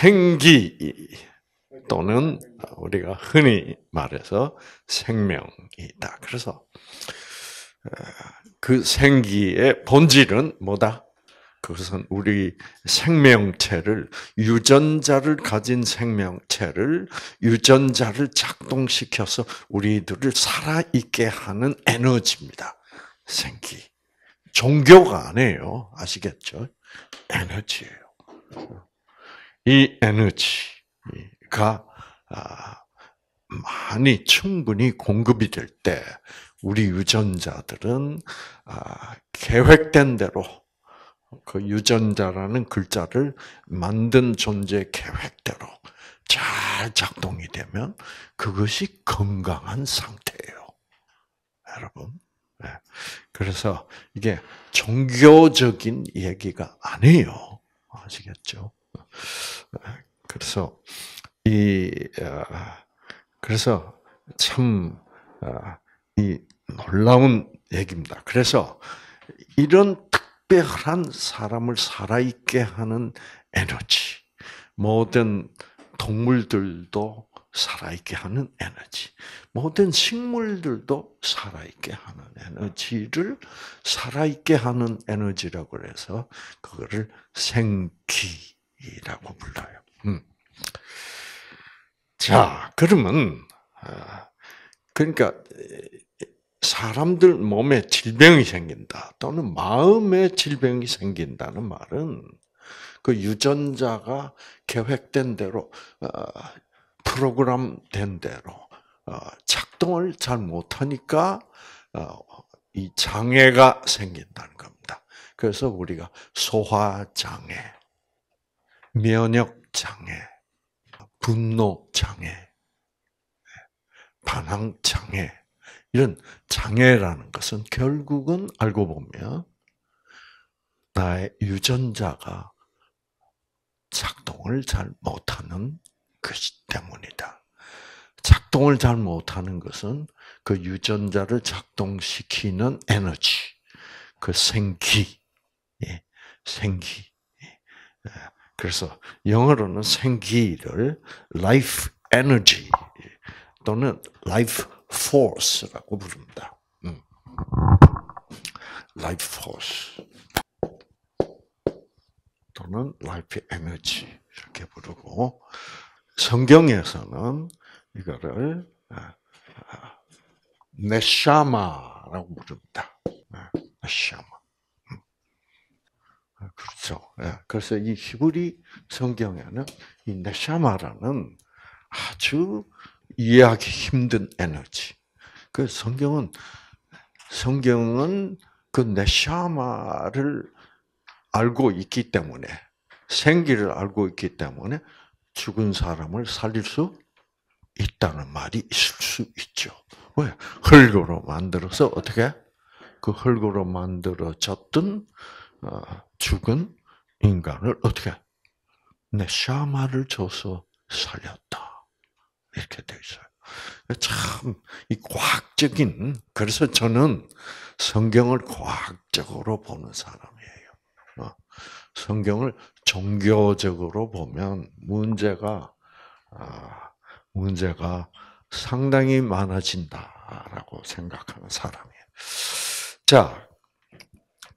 생기 또는 우리가 흔히 말해서 생명이다. 그래서 어, 그 생기의 본질은 뭐다? 그것은 우리 생명체를 유전자를 가진 생명체를 유전자를 작동시켜서 우리들을 살아 있게 하는 에너지입니다. 생기. 종교가 아니에요. 아시겠죠? 에너지예요. 이 에너지가 아, 많이 충분히 공급이 될 때 우리 유전자들은 아, 계획된 대로 그 유전자라는 글자를 만든 존재 계획대로 잘 작동이 되면 그것이 건강한 상태예요. 여러분. 예. 그래서 이게 종교적인 얘기가 아니에요. 아시겠죠? 그래서 이 어, 그래서 참이 어, 놀라운 얘기입니다. 그래서 이런 특별한 사람을 살아있게 하는 에너지, 모든 동물들도 살아있게 하는 에너지, 모든 식물들도 살아있게 하는 에너지를 살아있게 하는 에너지라고 해서 그거를 생기 이라고 불러요. 음. 자, 음. 그러면, 아, 그러니까, 사람들 몸에 질병이 생긴다 또는 마음에 질병이 생긴다는 말은 그 유전자가 계획된 대로 어, 프로그램된 대로 어, 작동을 잘 못하니까 어, 이 장애가 생긴다는 겁니다. 그래서 우리가 소화 장애 면역 장애, 분노 장애, 반항 장애 이런 장애라는 것은 결국은 알고 보면 나의 유전자가 작동을 잘 못하는 것이 때문이다. 작동을 잘 못하는 것은 그 유전자를 작동시키는 에너지, 그 생기, 예, 생기, 예, 그래서 영어로는 생기를 life energy 또는 life force라고 부릅니다. 음. life force 또는 life energy 이렇게 부르고 성경에서는 이거를 네샤마라고 아, 아, 아, 부릅니다. 네샤마. 아, 그렇죠. 예. 그래서 이 히브리 성경에는 이 네샤마라는 아주 이해하기 힘든 에너지. 그 성경은 성경은 그 네샤마를 알고 있기 때문에 생기를 알고 있기 때문에 죽은 사람을 살릴 수 있다는 말이 있을 수 있죠. 왜? 흙으로 만들어서 어떻게? 그 흙으로 만들어졌던 어, 죽은 인간을 어떻게 내 샤마를 줘서 살렸다 이렇게 되 있어요. 참 이 과학적인 그래서 저는 성경을 과학적으로 보는 사람이에요. 어, 성경을 종교적으로 보면 문제가 아, 문제가 상당히 많아진다라고 생각하는 사람이에요. 자,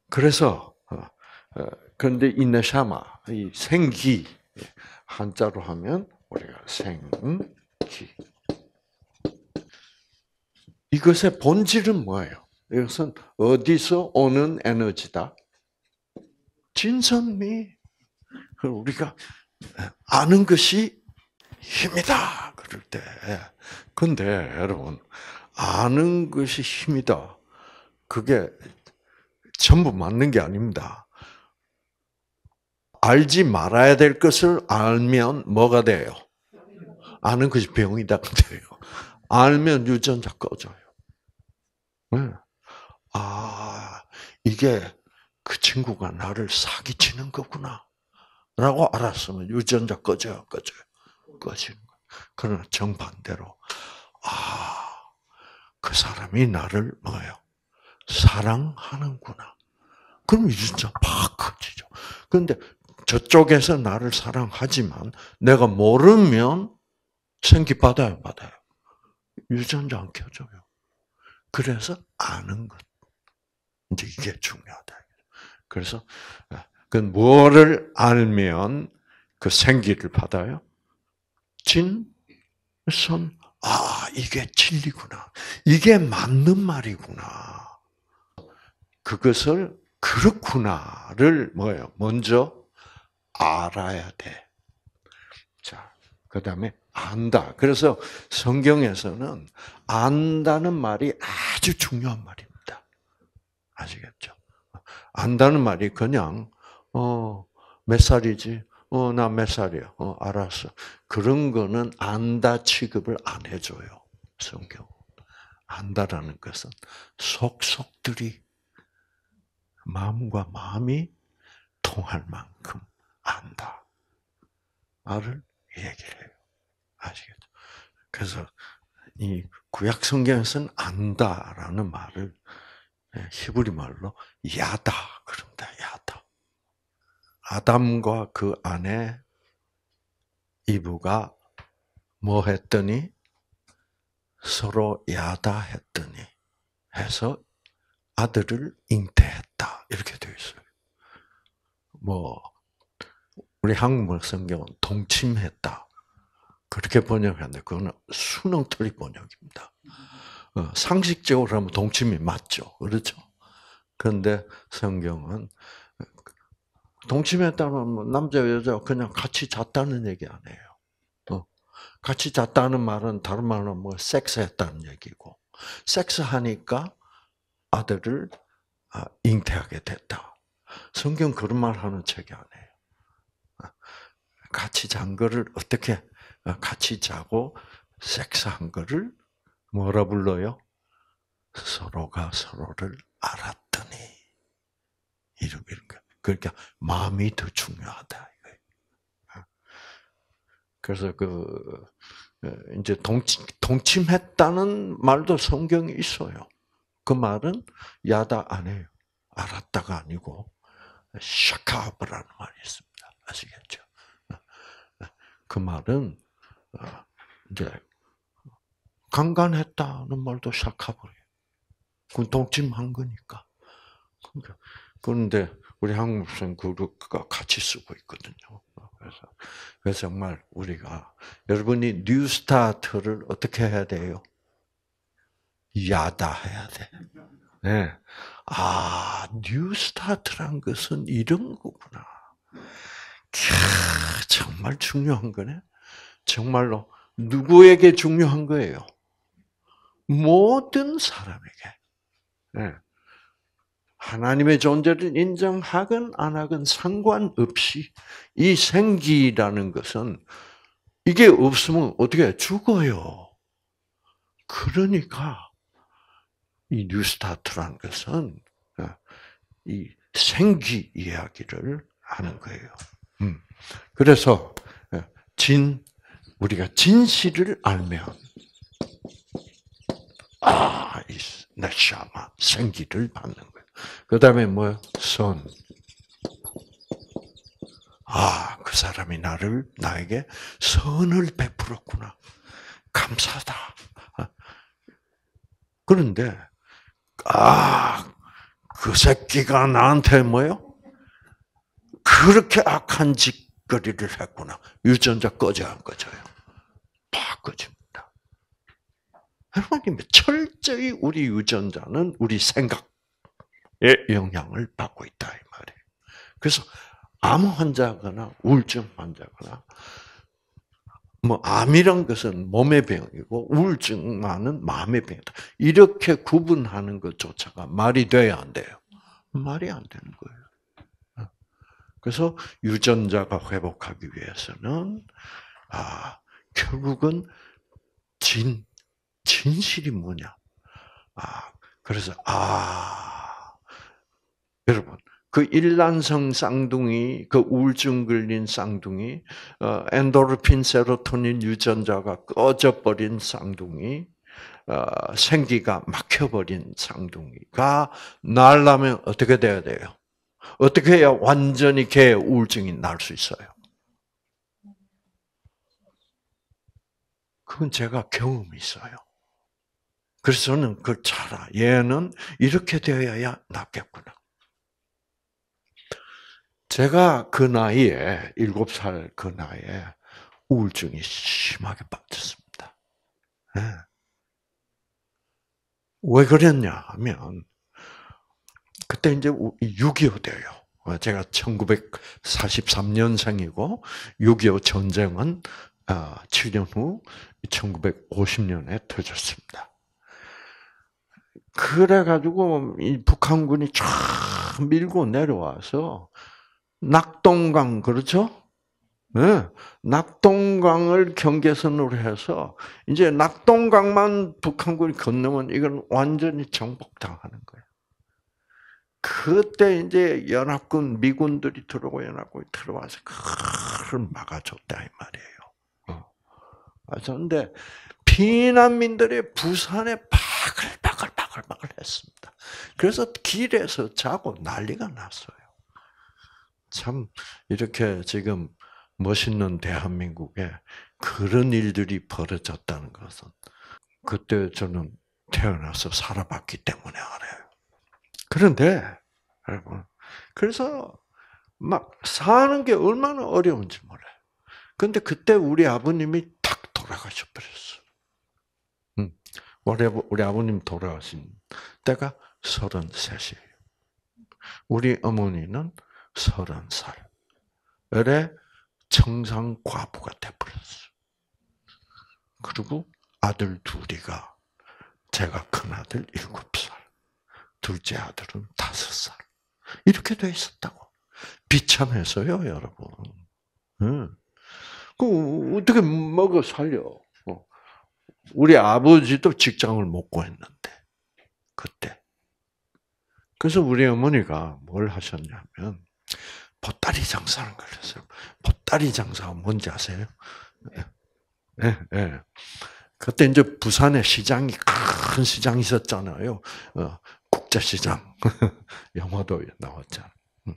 그래서 어, 그런데 이네샤마이 생기 한자로 하면 우리가 생기. 이것의 본질은 뭐예요? 이것은 어디서 오는 에너지다? 진선미. 우리가 아는 것이 힘이다. 그럴 때. 근데 여러분, 아는 것이 힘이다. 그게 전부 맞는 게 아닙니다. 알지 말아야 될 것을 알면 뭐가 돼요? 아는 것이 병이다 돼요. 알면 유전자 꺼져요. 네. 아 이게 그 친구가 나를 사기치는 거구나. 라고 알았으면 유전자 꺼져요, 꺼져요, 꺼지는 거 그러나 정반대로, 아, 그 사람이 나를 뭐요 사랑하는구나. 그럼 유전자 팍 커지죠. 그런데 저쪽에서 나를 사랑하지만 내가 모르면 생기받아요, 받아요. 유전자 안 켜줘요. 그래서 아는 것. 이제 이게 중요하다. 그래서 아, 그 뭐를 알면 그 생기를 받아요? 진 선 아 이게 진리구나. 이게 맞는 말이구나. 그것을 그렇구나를 뭐예요? 먼저 알아야 돼. 자, 그 다음에 안다. 그래서 성경에서는 안다는 말이 아주 중요한 말입니다. 아시겠죠? 안다는 말이 그냥 어몇 살이지? 어나몇 살이야? 어 알았어. 그런 거는 안다 취급을 안 해줘요. 성경. 안다라는 것은 속속들이 마음과 마음이 통할 만큼 안다. 말을 얘기 해요. 아시겠죠? 그래서 이 구약 성경에서는 안다라는 말을 예, 히브리 말로 야다 그럽다 야다. 아담과 그 아내 이브가 뭐 했더니 서로 야다 했더니 해서 아들을 잉태했다 이렇게 되어 있어요. 뭐 우리 한국말 성경은 동침했다. 그렇게 번역하는데 그거는 수능 틀린 번역입니다. 어, 상식적으로 하면 동침이 맞죠. 그렇죠? 그런데 성경은 동침했다면 뭐 남자 여자 그냥 같이 잤다는 얘기 아니에요. 어, 같이 잤다는 말은 다른 말로 뭐 섹스했다는 얘기고 섹스하니까 아들을 아, 잉태하게 됐다. 성경 그런 말 하는 책이 아니에요. 같이 잔 거를 어떻게 어, 같이 자고 섹스한 거를 뭐라 불러요? 서로가 서로를 알았더니 이러 이런 거. 그러니까 마음이 더 중요하다 어. 그래서 그 어, 이제 동침, 동침했다는 말도 성경에 있어요. 그 말은 야다 안 해요. 알았다가 아니고 샤카브라는 말이 있습니다. 아시겠죠? 그 말은 어, 이제 강간했다는 말도 샤카버려요. 그건 독침한 거니까. 그런데 우리 한국선 그룹과 같이 쓰고 있거든요. 그래서, 그래서 정말 우리가 여러분이 뉴스타트를 어떻게 해야 돼요? 야다 해야 돼. 네. 아, 뉴스타트란 것은 이런 거구나. 캬, 정말 중요한 거네. 정말로 누구에게 중요한 거예요? 모든 사람에게. 예. 하나님의 존재를 인정하건 안 하건 상관없이 이 생기라는 것은 이게 없으면 어떻게 죽어요. 그러니까 이 뉴스타트라는 것은 예, 이 생기 이야기를 하는 거예요. 음. 그래서 예, 진 우리가 진실을 알면 아, 나샤마 생기를 받는 거예요. 그다음에 뭐 선. 아, 그 사람이 나를 나에게 선을 베풀었구나. 감사다. 그런데 아, 그 새끼가 나한테 뭐요? 그렇게 악한 짓거리를 했구나. 유전자 꺼져 안 꺼져요? 다 꺼집니다. 하나님 철저히 우리 유전자는 우리 생각에 예. 영향을 받고 있다 이 말이에요. 그래서 암 환자거나 우울증 환자거나 뭐 암이란 것은 몸의 병이고 우울증만은 마음의 병이다. 이렇게 구분하는 것조차가 말이 돼야 안 돼요. 말이 안 되는 거예요. 그래서 유전자가 회복하기 위해서는 아 결국은 진 진실이 뭐냐? 아 그래서 아 여러분 그 일란성 쌍둥이, 그 우울증 걸린 쌍둥이, 어, 엔도르핀 세로토닌 유전자가 꺼져버린 쌍둥이, 어, 생기가 막혀버린 쌍둥이가 날라면 어떻게 돼야 돼요? 어떻게 해야 완전히 개 우울증이 날 수 있어요? 그건 제가 경험이 있어요. 그래서 저는 그걸 잘아 얘는 이렇게 되어야 낫겠구나. 제가 그 나이에, 일곱 살 그 나이에 우울증이 심하게 빠졌습니다. 네. 왜 그랬냐 하면, 그때 이제 6.25돼요 어, 제가 1943년생이고 6.25 전쟁은 7년 어, 후 1950년에 터졌습니다. 그래가지고 이 북한군이 쫙 밀고 내려와서 낙동강 그렇죠? 네. 낙동강을 경계선으로 해서 이제 낙동강만 북한군이 건너면 이건 완전히 정복당하는 거예요. 그때 이제 연합군 미군들이 들어오고 연합군이 들어와서 그를 막아줬다 이 말이에요. 어. 그런데 피난민들의 부산에 바글바글바글 바글 했습니다. 그래서 길에서 자고 난리가 났어요. 참 이렇게 지금 멋있는 대한민국에 그런 일들이 벌어졌다는 것은 그때 저는 태어나서 살아봤기 때문에 알아요. 그런데, 여러분, 그래서 막 사는 게 얼마나 어려운지 몰라요. 근데 그때 우리 아버님이 탁 돌아가셔 버렸어. 음. 우리, 우리 아버님 돌아가신 때가 33이에요. 우리 어머니는 30살에 청상 과부가 돼버렸어. 그리고 아들 둘이가 제가 큰아들 7살. 둘째 아들은 다섯 살. 이렇게 돼 있었다고. 비참해서요, 여러분. 응. 예. 그 어떻게 먹어 살려? 어. 우리 아버지도 직장을 못 구했는데 그때. 그래서 우리 어머니가 뭘 하셨냐면 보따리 장사를 걸렸어요. 보따리 장사가 뭔지 아세요? 예, 네. 네, 네. 그때 이제 부산에 시장이 큰 시장이 있었잖아요. 어, 국제시장 영화도 나왔잖아. 음.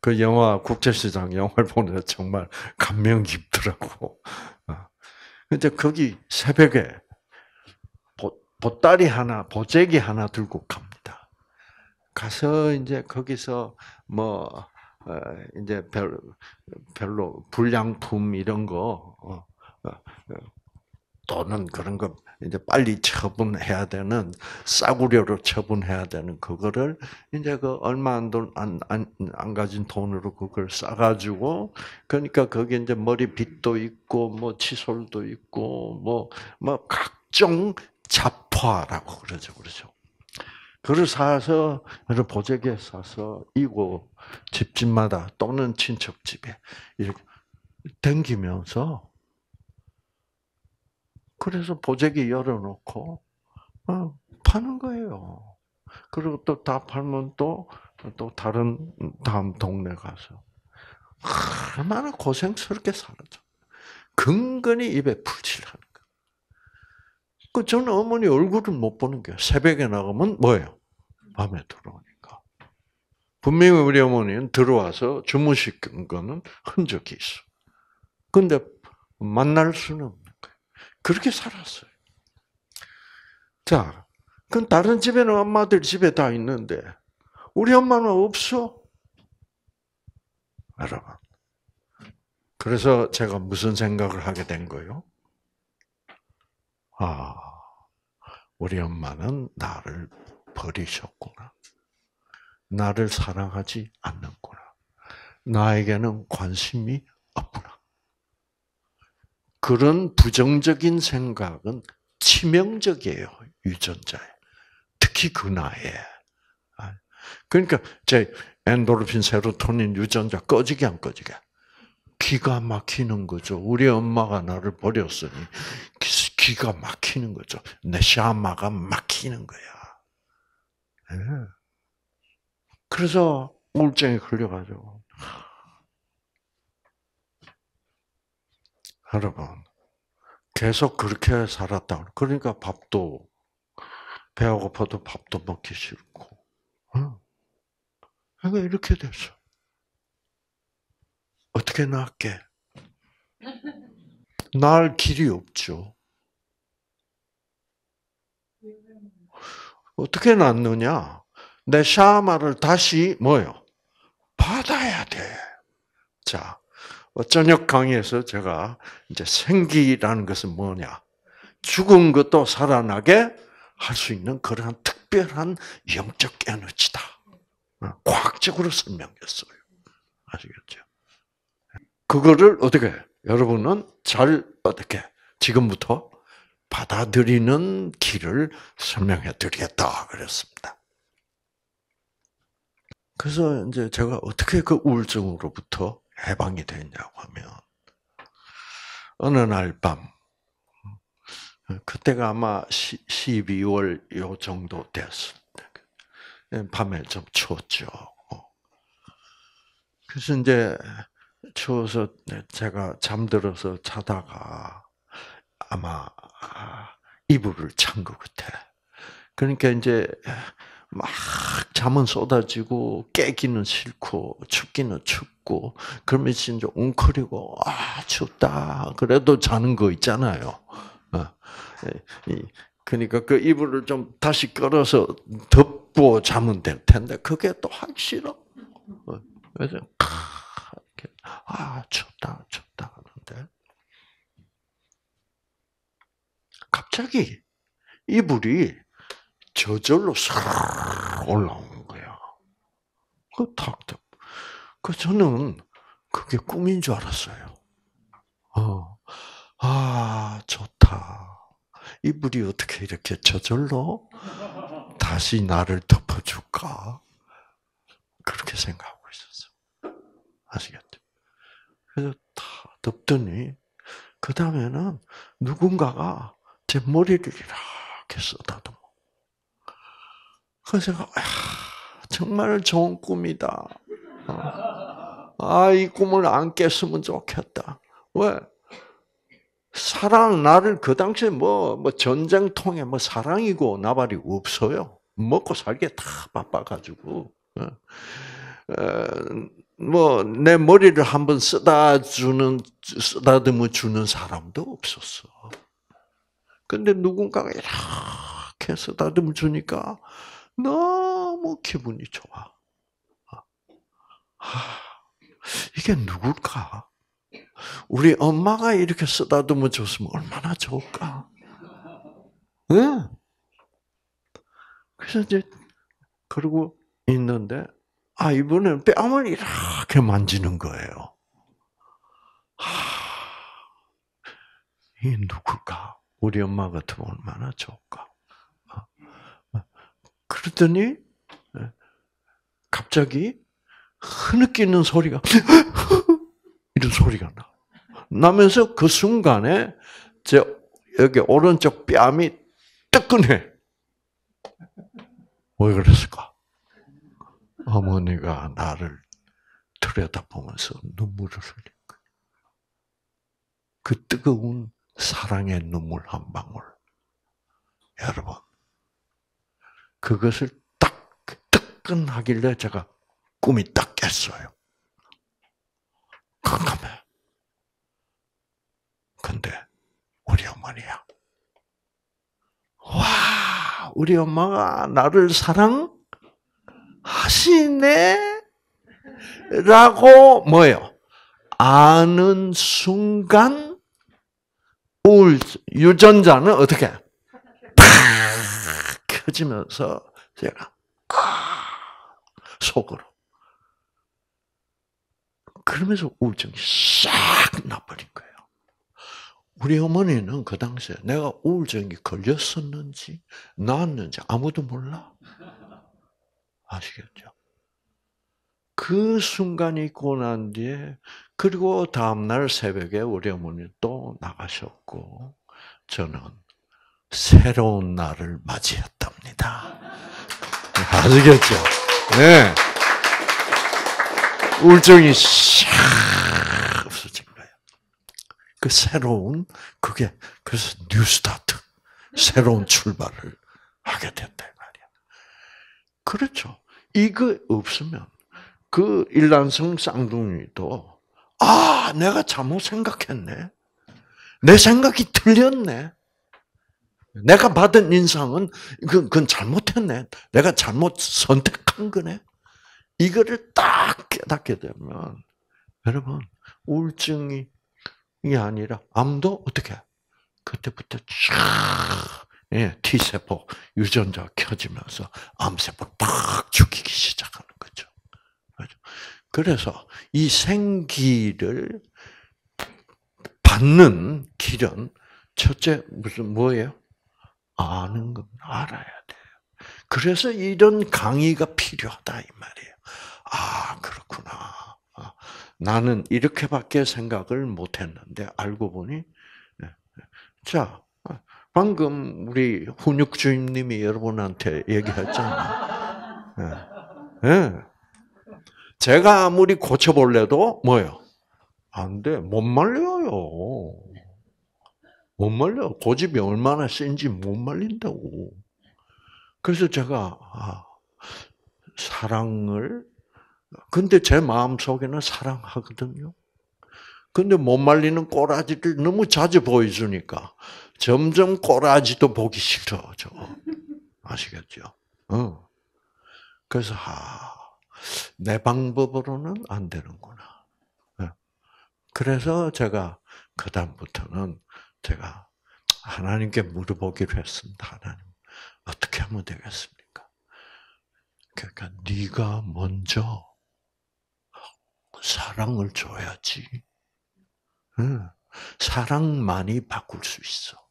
그 영화 국제시장 영화를 보는데 정말 감명 깊더라고. 어. 근데 거기 새벽에 보, 보따리 하나, 보재기 하나 들고 갑니다. 가서 이제 거기서 뭐 어, 이제 별, 별로 불량품 이런 거 어, 또는 그런 거 이제 빨리 처분해야 되는 싸구려로 처분해야 되는 그거를 이제 그 얼마 안 돈안안 안, 안 가진 돈으로 그걸 싸가지고 그러니까 거기 이제 머리빗도 있고 뭐 칫솔도 있고 뭐뭐 뭐 각종 잡화라고 그러죠 그러죠. 그를 사서 그를 보재기에 사서 이고 집집마다 또는 친척 집에 이렇게 댕기면서 그래서 보재기 열어놓고 어, 파는 거예요. 그리고 또 다 팔면 또 또 다른 다음 동네 가서 얼마나 고생스럽게 살았죠. 근근히 입에 풀칠하는 거. 그 저는 어머니 얼굴을 못 보는 게 새벽에 나가면 뭐예요? 밤에 들어오니까. 분명히 우리 어머니는 들어와서 주무시 거는 흔적이 있어. 근데 만날 수는 없 그렇게 살았어요. 자, 그 다른 집에는 엄마들 집에 다 있는데 우리 엄마는 없어. 여러분. 그래서 제가 무슨 생각을 하게 된 거요? 아, 우리 엄마는 나를 버리셨구나. 나를 사랑하지 않는구나. 나에게는 관심이 없구나. 그런 부정적인 생각은 치명적이에요 유전자에 특히 그 나이에 아, 그러니까 제 엔도르핀 세로토닌 유전자 꺼지게 안 꺼지게 기가 막히는 거죠 우리 엄마가 나를 버렸으니 기가 막히는 거죠 내 샤마가 막히는 거야 예. 그래서 우울증에 걸려가지고 여러분, 계속 그렇게 살았다. 그러니까 밥도, 배가 고파도 밥도 먹기 싫고. 그러니까 이렇게 됐어. 어떻게 낳았게날 길이 없죠. 어떻게 낳느냐? 내 샤마를 다시 뭐요? 받아야 돼. 자, 저녁 강의에서 제가 이제 생기라는 것은 뭐냐? 죽은 것도 살아나게 할 수 있는 그러한 특별한 영적 에너지다. 어, 과학적으로 설명했어요. 아시겠죠? 그거를 어떻게 여러분은 잘 어떻게 지금부터 받아들이는 길을 설명해 드리겠다 그랬습니다. 그래서 이제 제가 어떻게 그 우울증으로부터 해방이 됐냐고 하면 어느 날 밤 그때가 아마 12월 요 정도 됐을 때 밤에 좀 추웠죠. 그래서 이제 추워서 제가 잠들어서 자다가 아마 이불을 찬 것 같아. 그러니까 이제 막 잠은 쏟아지고 깨기는 싫고 춥기는 춥고 그러면 진짜 웅크리고 아 춥다 그래도 자는 거 있잖아요. 어. 예, 그러니까 그 이불을 좀 다시 끌어서 덮고 자면 될 텐데 그게 또 하기 싫어. 그래서 아 춥다 춥다 하는데 갑자기 이불이 저절로 싹 올라오는 거야. 그 탁탁. 그 저는 그게 꿈인 줄 알았어요. 어, 아 좋다. 이불이 어떻게 이렇게 저절로 다시 나를 덮어줄까? 그렇게 생각하고 있었어. 아시겠죠? 그래서 다 덮더니 그 다음에는 누군가가 제 머리를 이렇게 쓰다듬어. 그래서 정말 좋은 꿈이다. 어. 아, 이 꿈을 안 깼으면 좋겠다. 왜? 사랑, 나를 그 당시에 뭐, 뭐 전쟁통에 뭐 사랑이고 나발이 없어요. 먹고 살기에 다 바빠가지고. 어. 어, 뭐, 내 머리를 한번 쓰다주는, 쓰다듬어 주는 사람도 없었어. 근데 누군가가 이렇게 쓰다듬어 주니까 너무 기분이 좋아. 아, 이게 누굴까? 우리 엄마가 이렇게 쓰다듬어 줬으면 얼마나 좋을까? 응? 그래서 이제, 그러고 있는데, 아, 이번엔 뺨을 이렇게 만지는 거예요. 아, 이 누굴까? 우리 엄마 같으면 얼마나 좋을까? 그러더니 예, 갑자기 흐느끼는 소리가 이런 소리가 나. 나면서 그 순간에 제 여기 오른쪽 뺨이 뜨끈해. 왜 그랬을까? 어머니가 나를 들여다보면서 눈물을 흘린 거예그 뜨거운 사랑의 눈물 한 방울. 여러분, 그것을 딱 뜨끈하길래 제가 꿈이 딱 깼어요. 깜깜해. 근데 우리 어머니야. 와, 우리 엄마가 나를 사랑하시네? 라고 뭐예요? 아는 순간 우울 유전자는 어떻게? 터지면서 제가 속으로 그러면서 우울증이 싹 나버린 거예요. 우리 어머니는 그 당시에 내가 우울증이 걸렸었는지 나았는지 아무도 몰라. 아시겠죠? 그 순간이 있고 난 뒤에 그리고 다음날 새벽에 우리 어머니 또 나가셨고 저는 새로운 날을 맞이했다. 겁니다. 아시겠죠? 네. 울증이 샥 없어진 거예요. 그 새로운, 그게, 그래서 뉴 스타트, 새로운 출발을 하게 됐다, 말이야. 그렇죠. 이거 없으면, 그 일란성 쌍둥이도, 아, 내가 잘못 생각했네. 내 생각이 틀렸네. 내가 받은 인상은 그건, 그건 잘못했네. 내가 잘못 선택한 거네. 이거를 딱 깨닫게 되면 여러분 우울증이 아니라 암도 어떻게 그때부터 쫙 예, T세포 유전자 켜지면서 암세포를 죽이기 시작하는 거죠 그래서 이 생기를 받는 길은 첫째 무슨 뭐예요? 아는 건 알아야 돼요. 그래서 이런 강의가 필요하다 이 말이에요. 아 그렇구나. 아, 나는 이렇게밖에 생각을 못했는데 알고 보니 예, 예. 자 아, 방금 우리 훈육 주임님이 여러분한테 얘기했잖아. 예. 네. 네. 제가 아무리 고쳐볼래도 뭐요? 안 돼. 못 말려요. 못 말려. 고집이 얼마나 센지 못 말린다고. 그래서 제가 아, 사랑을 근데 제 마음 속에는 사랑하거든요. 근데 못 말리는 꼬라지를 너무 자주 보여주니까 점점 꼬라지도 보기 싫어져. 아시겠죠? 응. 어. 그래서 아, 내 방법으로는 안 되는구나. 예. 그래서 제가 그 다음부터는 제가 하나님께 물어보기로 했습니다. 하나님 어떻게 하면 되겠습니까? 그러니까 네가 먼저 사랑을 줘야지. 응. 사랑만이 바꿀 수 있어.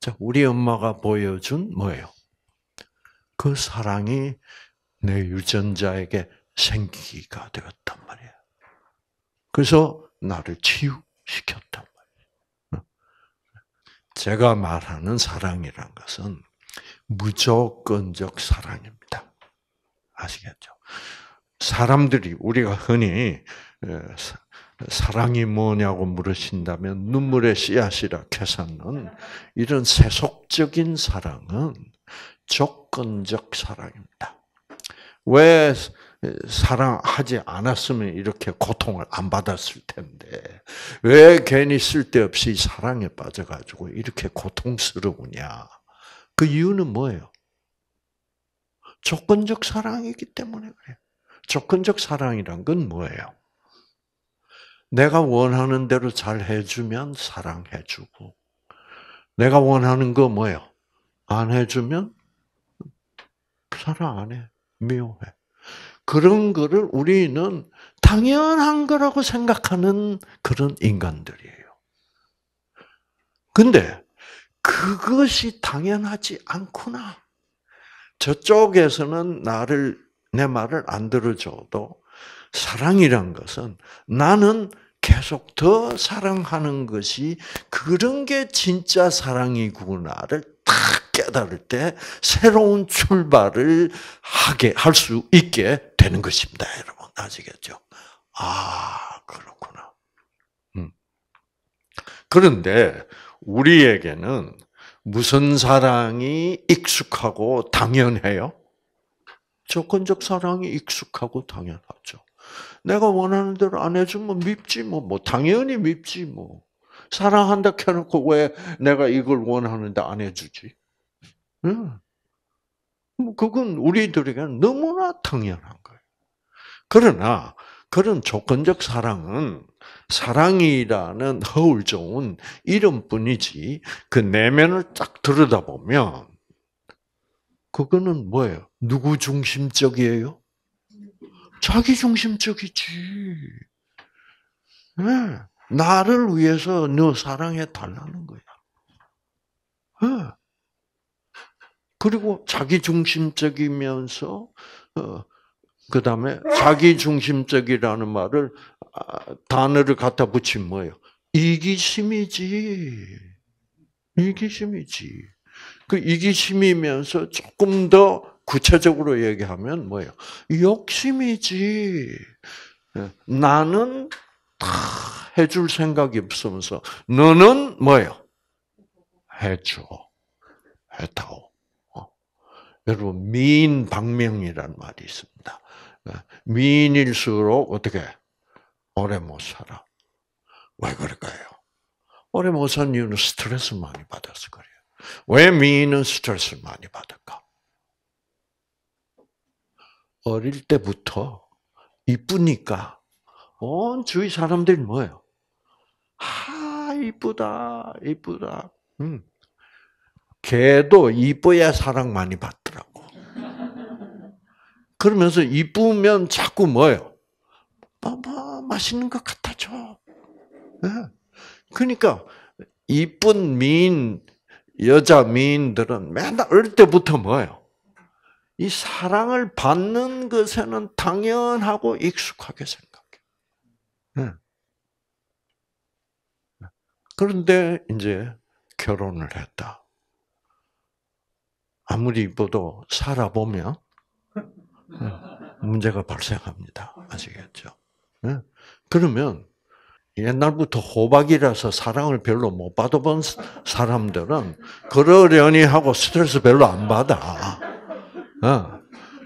자, 우리 엄마가 보여준 뭐예요? 그 사랑이 내 유전자에게 생기가 되었단 말이야. 그래서 나를 치유시켰단 제가 말하는 사랑이란 것은 무조건적 사랑입니다. 아시겠죠? 사람들이 우리가 흔히 사랑이 뭐냐고 물으신다면 눈물의 씨앗이라 캐서는 이런 세속적인 사랑은 조건적 사랑입니다. 왜 사랑하지 않았으면 이렇게 고통을 안 받았을 텐데 왜 괜히 쓸데없이 사랑에 빠져가지고 이렇게 고통스러우냐? 그 이유는 뭐예요? 조건적 사랑이기 때문에 그래요. 조건적 사랑이란 건 뭐예요? 내가 원하는 대로 잘 해주면 사랑해주고, 내가 원하는 거 뭐예요? 안 해주면 사랑 안 해. 미워해. 그런 거를 우리는 당연한 거라고 생각하는 그런 인간들이에요. 근데 그것이 당연하지 않구나. 저쪽에서는 나를 내 말을 안 들어줘도 사랑이란 것은 나는 계속 더 사랑하는 것이 그런 게 진짜 사랑이구나를 탁 깨달을 때 새로운 출발을 하게 할 수 있게 되는 것입니다, 여러분. 아시겠죠? 아, 그렇구나. 음. 그런데 우리에게는 무슨 사랑이 익숙하고 당연해요? 조건적 사랑이 익숙하고 당연하죠. 내가 원하는 대로 안 해주면 뭐 밉지 뭐, 뭐 당연히 밉지 뭐. 사랑한다 켜놓고 왜 내가 이걸 원하는데 안 해주지? 응. 뭐 그건 우리들에게 너무나 당연한 그러나 그런 조건적 사랑은 사랑이라는 허울 좋은 이름뿐이지 그 내면을 딱 들여다보면 그거는 뭐예요? 누구 중심적이에요? 자기 중심적이지. 네. 나를 위해서 너 사랑해 달라는 거야. 네. 그리고 자기 중심적이면서 어, 그 다음에 자기중심적이라는 말을 아, 단어를 갖다 붙인 뭐예요? 이기심이지. 이기심이지. 그 이기심이면서 조금 더 구체적으로 얘기하면 뭐예요? 욕심이지. 예, 나는 다 해줄 생각이 없으면서 너는 뭐예요? 해줘. 해다오. 어? 여러분 미인 박명이란 말이 있습니다. 네. 미인일수록 어떻게 오래 못 살아. 왜 그럴까요? 오래 못 산 이유는 스트레스 많이 받아서 그래요. 왜 미인은 스트레스를 많이 받을까? 어릴 때부터 이쁘니까 온 주위 사람들 뭐예요? 아, 이쁘다, 이쁘다. 음. 걔도 이뻐야 사랑 많이 받더라고. 그러면서 이쁘면 자꾸 뭐예요? 뭐뭐 뭐 맛있는 것 같아줘. 네. 예. 그러니까 이쁜 미인 여자 미인들은 맨날 어릴 때부터 뭐예요? 이 사랑을 받는 것에는 당연하고 익숙하게 생각해. 네. 예. 그런데 이제 결혼을 했다. 아무리 입어도 살아보면 음, 문제가 발생합니다. 아시겠죠? 예? 그러면 옛날부터 호박이라서 사랑을 별로 못 받아본 사람들은 그러려니 하고 스트레스 별로 안 받아.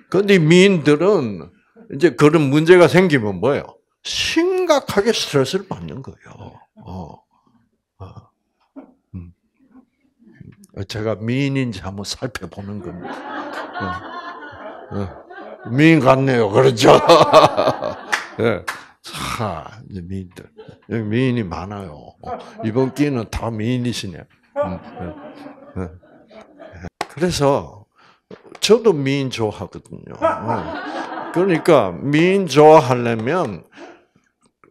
그런데 예? 미인들은 이제 그런 문제가 생기면 뭐예요? 심각하게 스트레스를 받는 거예요. 어. 어. 음. 제가 미인인지 한번 살펴보는 겁니다. 어. 어. 미인 같네요. 그렇죠? 예. 하, 이제 미인들. 여기 미인이 많아요. 이번 끼는 다 미인이시네요. 음, 예. 예. 그래서 저도 미인 좋아하거든요. 예. 그러니까 미인 좋아하려면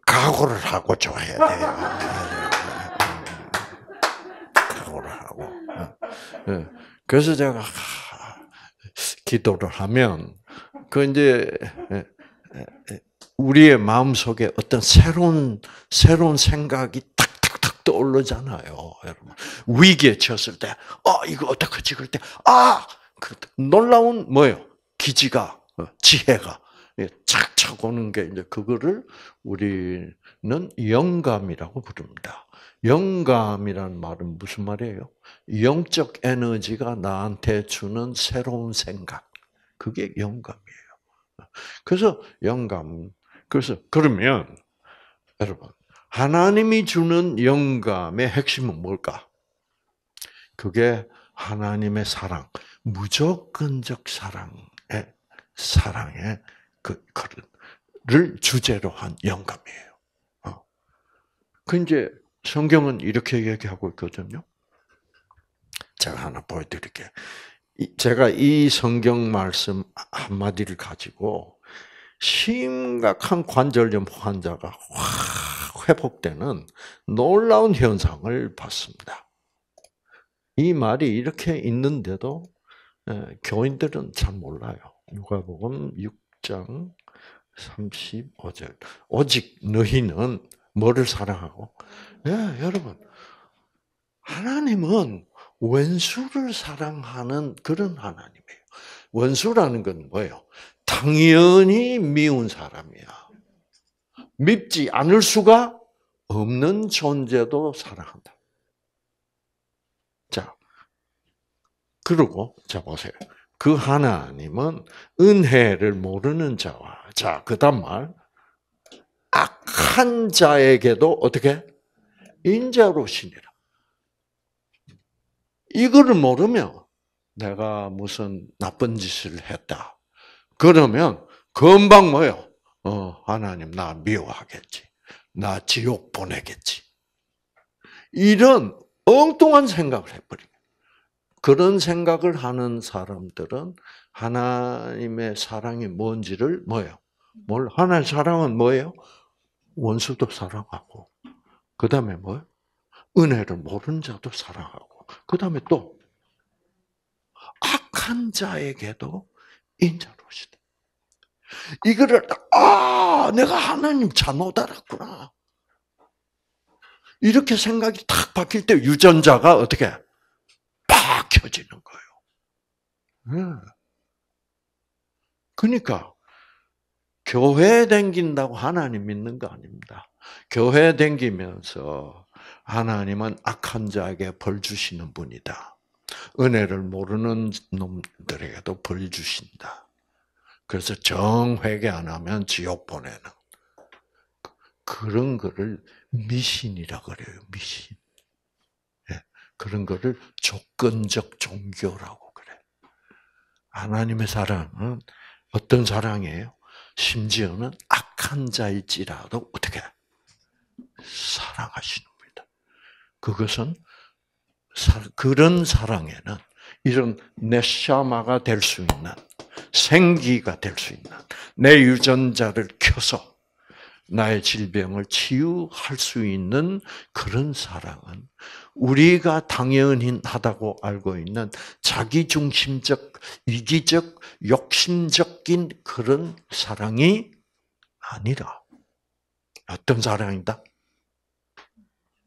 각오를 하고 좋아해야 돼요. 각오를 하고. 그래서 제가 기도를 하면 그 이제 우리의 마음 속에 어떤 새로운 새로운 생각이 탁탁탁 떠오르잖아요, 여러분. 위기에 처했을 때, 어, 이거 어떡하지? 그럴 때, 아그 놀라운 뭐요? 어, 예 기지가, 지혜가 착착 오는 게 이제 그거를 우리는 영감이라고 부릅니다. 영감이란 말은 무슨 말이에요? 영적 에너지가 나한테 주는 새로운 생각. 그게 영감이에요. 그래서 영감. 그래서 그러면 여러분 하나님이 주는 영감의 핵심은 뭘까? 그게 하나님의 사랑, 무조건적 사랑의 사랑의 그 그를 주제로 한 영감이에요. 어. 그 이제 성경은 이렇게 얘기하고 있거든요. 제가 하나 보여드릴게요. 제가 이 성경 말씀 한마디를 가지고 심각한 관절염 환자가 확 회복되는 놀라운 현상을 봤습니다. 이 말이 이렇게 있는데도 교인들은 잘 몰라요. 누가복음 6장 35절. 오직 너희는 뭐를 사랑하고? 예, 여러분. 하나님은 원수를 사랑하는 그런 하나님이에요. 원수라는 건 뭐예요? 당연히 미운 사람이야. 밉지 않을 수가 없는 존재도 사랑한다. 자, 그리고 자 보세요. 그 하나님은 은혜를 모르는 자와 자 그다음 말 악한 자에게도 어떻게 인자로시니라. 이거를 모르면 내가 무슨 나쁜 짓을 했다. 그러면 금방 뭐요? 어, 하나님 나 미워하겠지. 나 지옥 보내겠지. 이런 엉뚱한 생각을 해버리면 그런 생각을 하는 사람들은 하나님의 사랑이 뭔지를 뭐예요? 뭘하나님 사랑은 뭐예요? 원수도 사랑하고 그 다음에 뭐요? 은혜를 모르는 자도 사랑하고 그 다음에 또 악한 자에게도 인자로시다. 이거를 아 내가 하나님 잘못 알았구나. 이렇게 생각이 탁 바뀔 때 유전자가 어떻게 팍 켜지는 거예요. 예. 그러니까 교회 댕긴다고 하나님 믿는 거 아닙니다. 교회 댕기면서 하나님은 악한 자에게 벌 주시는 분이다. 은혜를 모르는 놈들에게도 벌 주신다. 그래서 정회개 안 하면 지옥 보내는 그런 거를 미신이라 그래요. 미신. 예, 그런 거를 조건적 종교라고 그래. 하나님의 사랑은 어떤 사랑이에요? 심지어는 악한 자일지라도 어떻게 사랑하시는 그것은 그런 사랑에는 이런 내 샤마가 될 수 있는 생기가 될 수 있는 내 유전자를 켜서 나의 질병을 치유할 수 있는 그런 사랑은 우리가 당연히 하다고 알고 있는 자기중심적, 이기적, 욕심적인 그런 사랑이 아니라 어떤 사랑이다?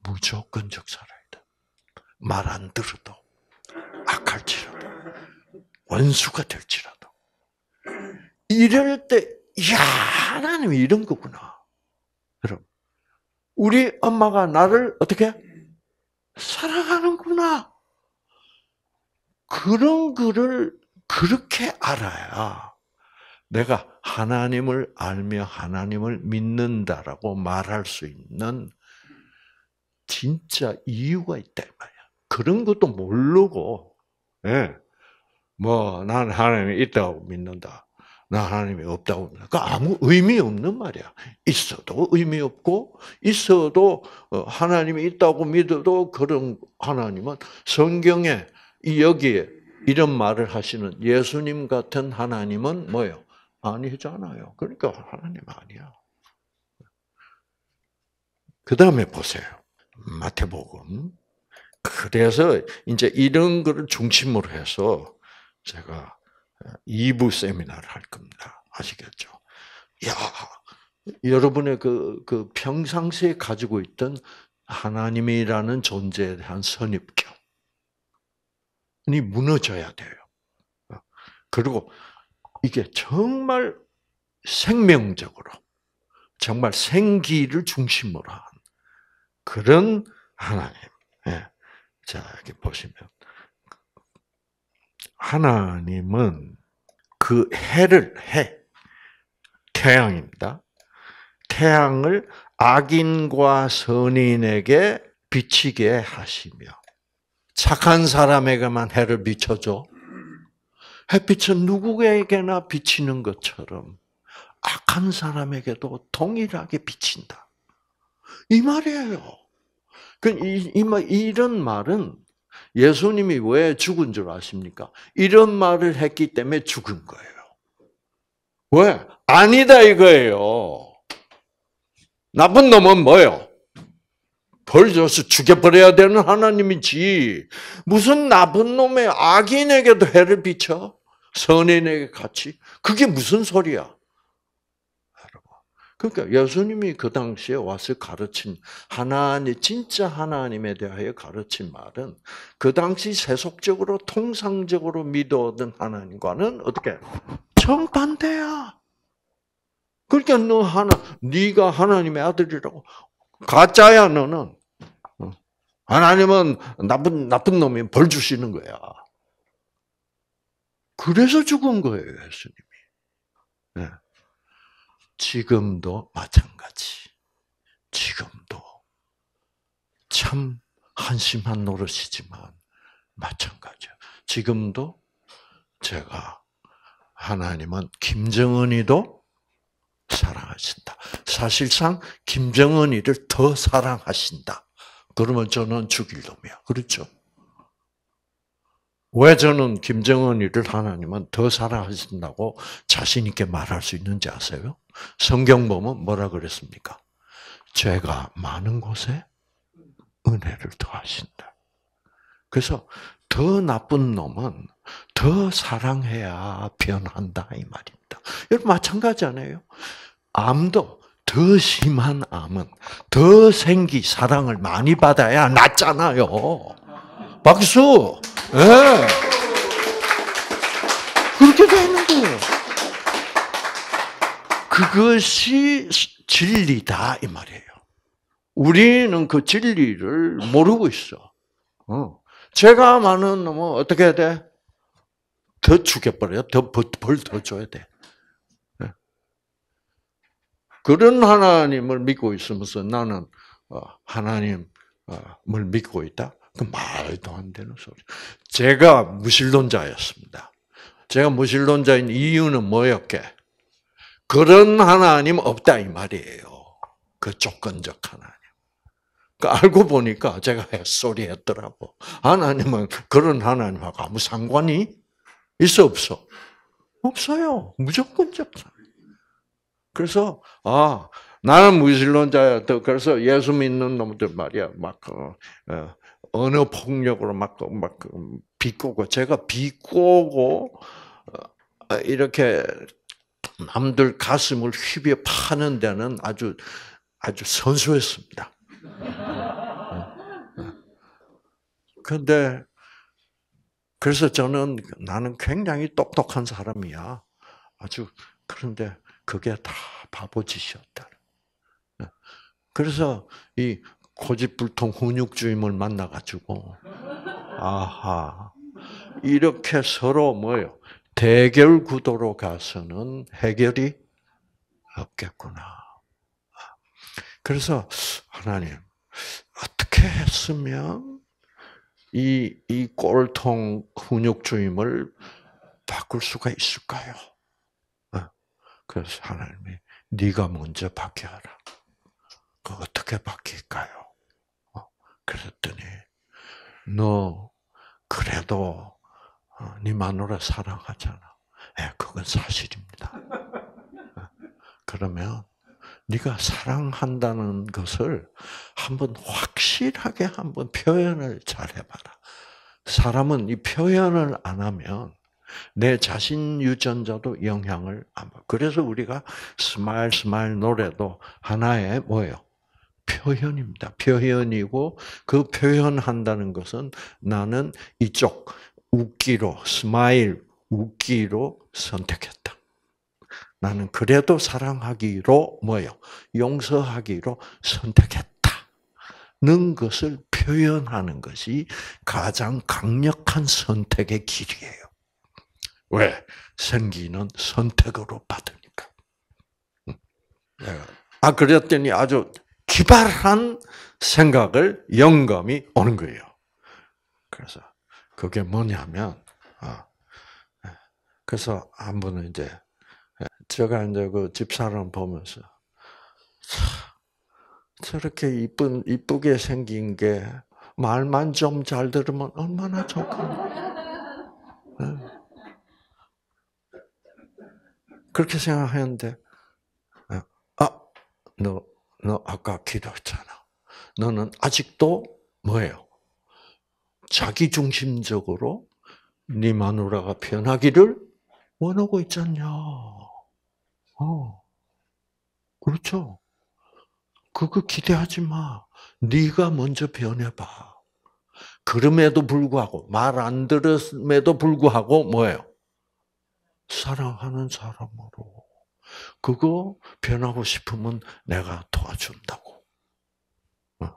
무조건적 사랑이다. 말 안 들어도 악할지라도 원수가 될지라도 이럴 때 야, 하나님이 런 거구나. 여러분, 우리 엄마가 나를 어떻게 사랑하는구나. 그런 거을 그렇게 알아야 내가 하나님을 알며 하나님을 믿는다라고 말할 수 있는 진짜 이유가 있다 이 말이야. 그런 것도 모르고, 예. 뭐, 난 하나님이 있다고 믿는다. 나 하나님이 없다고 믿는다. 그 아무 의미 없는 말이야. 있어도 의미 없고, 있어도 어, 하나님이 있다고 믿어도 그런 하나님은 성경에 여기에 이런 말을 하시는 예수님 같은 하나님은 뭐예요? 아니잖아요. 그러니까 하나님 아니야. 그 다음에 보세요. 마태복음. 그래서 이제 이런 것을 중심으로 해서 제가 2부 어, 세미나를 할 겁니다. 아시겠죠? 야, 여러분의 그, 그 평상시에 가지고 있던 하나님이라는 존재에 대한 선입견이 무너져야 돼요. 어, 그리고 이게 정말 생명적으로, 정말 생기를 중심으로 그런 하나님. 예. 자, 이렇게 보시면. 하나님은 그 해를, 해. 태양입니다. 태양을 악인과 선인에게 비치게 하시며, 착한 사람에게만 해를 비춰줘. 햇빛은 누구에게나 비치는 것처럼, 악한 사람에게도 동일하게 비친다. 이 말이에요. 그, 이, 이, 이런 말은 예수님이 왜 죽은 줄 아십니까? 이런 말을 했기 때문에 죽은 거예요. 왜? 아니다 이거예요. 나쁜 놈은 뭐요? 벌져서 죽여버려야 되는 하나님이지. 무슨 나쁜 놈의 악인에게도 해를 비쳐? 선인에게 같이? 그게 무슨 소리야? 그러니까 예수님이 그 당시에 와서 가르친 하나님 진짜 하나님에 대하여 가르친 말은 그 당시 세속적으로 통상적으로 믿어오던 하나님과는 어떻게 정반대야. 그러니까 너 하나 네가 하나님의 아들이라고 가짜야 너는. 어? 하나님은 나쁜 나쁜 놈이 벌 주시는 거야. 그래서 죽은 거예요 예수님이. 예. 지금도 마찬가지. 지금도 참 한심한 노릇이지만 마찬가지예 지금도 제가 하나님은 김정은이도 사랑하신다. 사실상 김정은이를 더 사랑하신다. 그러면 저는 죽일 놈이야. 그렇죠? 왜 저는 김정은이를 하나님은 더 사랑하신다고 자신 있게 말할 수 있는지 아세요? 성경 보면 뭐라 그랬습니까? 죄가 많은 곳에 은혜를 더하신다. 그래서 더 나쁜 놈은 더 사랑해야 변한다 이 말입니다. 여러분 마찬가지 아니에요? 암도 더 심한 암은 더 생기 사랑을 많이 받아야 낫잖아요. 박수. 네. 그렇게 되는 거예요. 그것이 진리다 이 말이에요. 우리는 그 진리를 모르고 있어. 어. 제가 많은 놈은 뭐 어떻게 해야 돼? 더죽여버려 더벌더 줘야 돼. 예. 그런 하나님을 믿고 있으면서 나는 어, 하나님을 믿고 있다. 그 말도 안 되는 소리. 제가 무신론자였습니다. 제가 무신론자인 이유는 뭐였게? 그런 하나님 없다 이 말이에요. 그 조건적 하나님. 그 알고 보니까 제가 소리했더라고 하나님은 그런 하나님하고 아무 상관이 있어 없어? 없어요. 무조건적 그래서 아 나는 무신론자야. 그래서 예수 믿는 놈들 말이야. 막 어, 어, 언어 폭력으로 막, 막 비꼬고, 제가 비꼬고, 어, 이렇게 남들 가슴을 휘벼 파는 데는 아주, 아주 선수였습니다. 어, 어. 근데, 그래서 저는 나는 굉장히 똑똑한 사람이야. 아주, 그런데 그게 다 바보짓이었다. 그래서 이 고집불통 훈육주임을 만나가지고 아하 이렇게 서로 뭐요 대결 구도로 가서는 해결이 없겠구나. 그래서 하나님 어떻게 했으면 이이 꼴통 훈육주임을 바꿀 수가 있을까요? 어. 그래서 하나님이 네가 먼저 바뀌어라. 그 어떻게 바뀔까요? 그랬더니 너 그래도 어, 네 마누라 사랑하잖아. 예, 그건 사실입니다. 그러면 네가 사랑한다는 것을 한번 확실하게 한번 표현을 잘 해봐라. 사람은 이 표현을 안 하면 내 자신 유전자도 영향을 안 받. 그래서 우리가 스마일 스마일 노래도 하나의 뭐예요? 표현입니다. 표현이고 그 표현한다는 것은 나는 이쪽 웃기로 스마일 웃기로 선택했다. 나는 그래도 사랑하기로 뭐요? 용서하기로 선택했다는 것을 표현하는 것이 가장 강력한 선택의 길이에요. 왜? 생기는 선택으로 받으니까. 음. 아, 그랬더니 아주 기발한 생각을 영감이 오는 거예요. 그래서 그게 뭐냐면 아, 예. 그래서 한 번은 이제 예, 제가 이제 그 집사람 보면서 저렇게 이쁜 이쁘게 생긴 게 말만 좀 잘 들으면 얼마나 좋겠 예. 그렇게 생각했는데, 아, 너너 아까 기도했잖아. 너는 아직도 뭐예요? 자기 중심적으로 네 마누라가 변하기를 원하고 있잖냐. 어. 그렇죠. 그거 기대하지 마. 네가 먼저 변해봐. 그럼에도 불구하고 말 안 들었음에도 불구하고 뭐예요? 사랑하는 사람으로 그거 변하고 싶으면 내가 도와준다고. 어.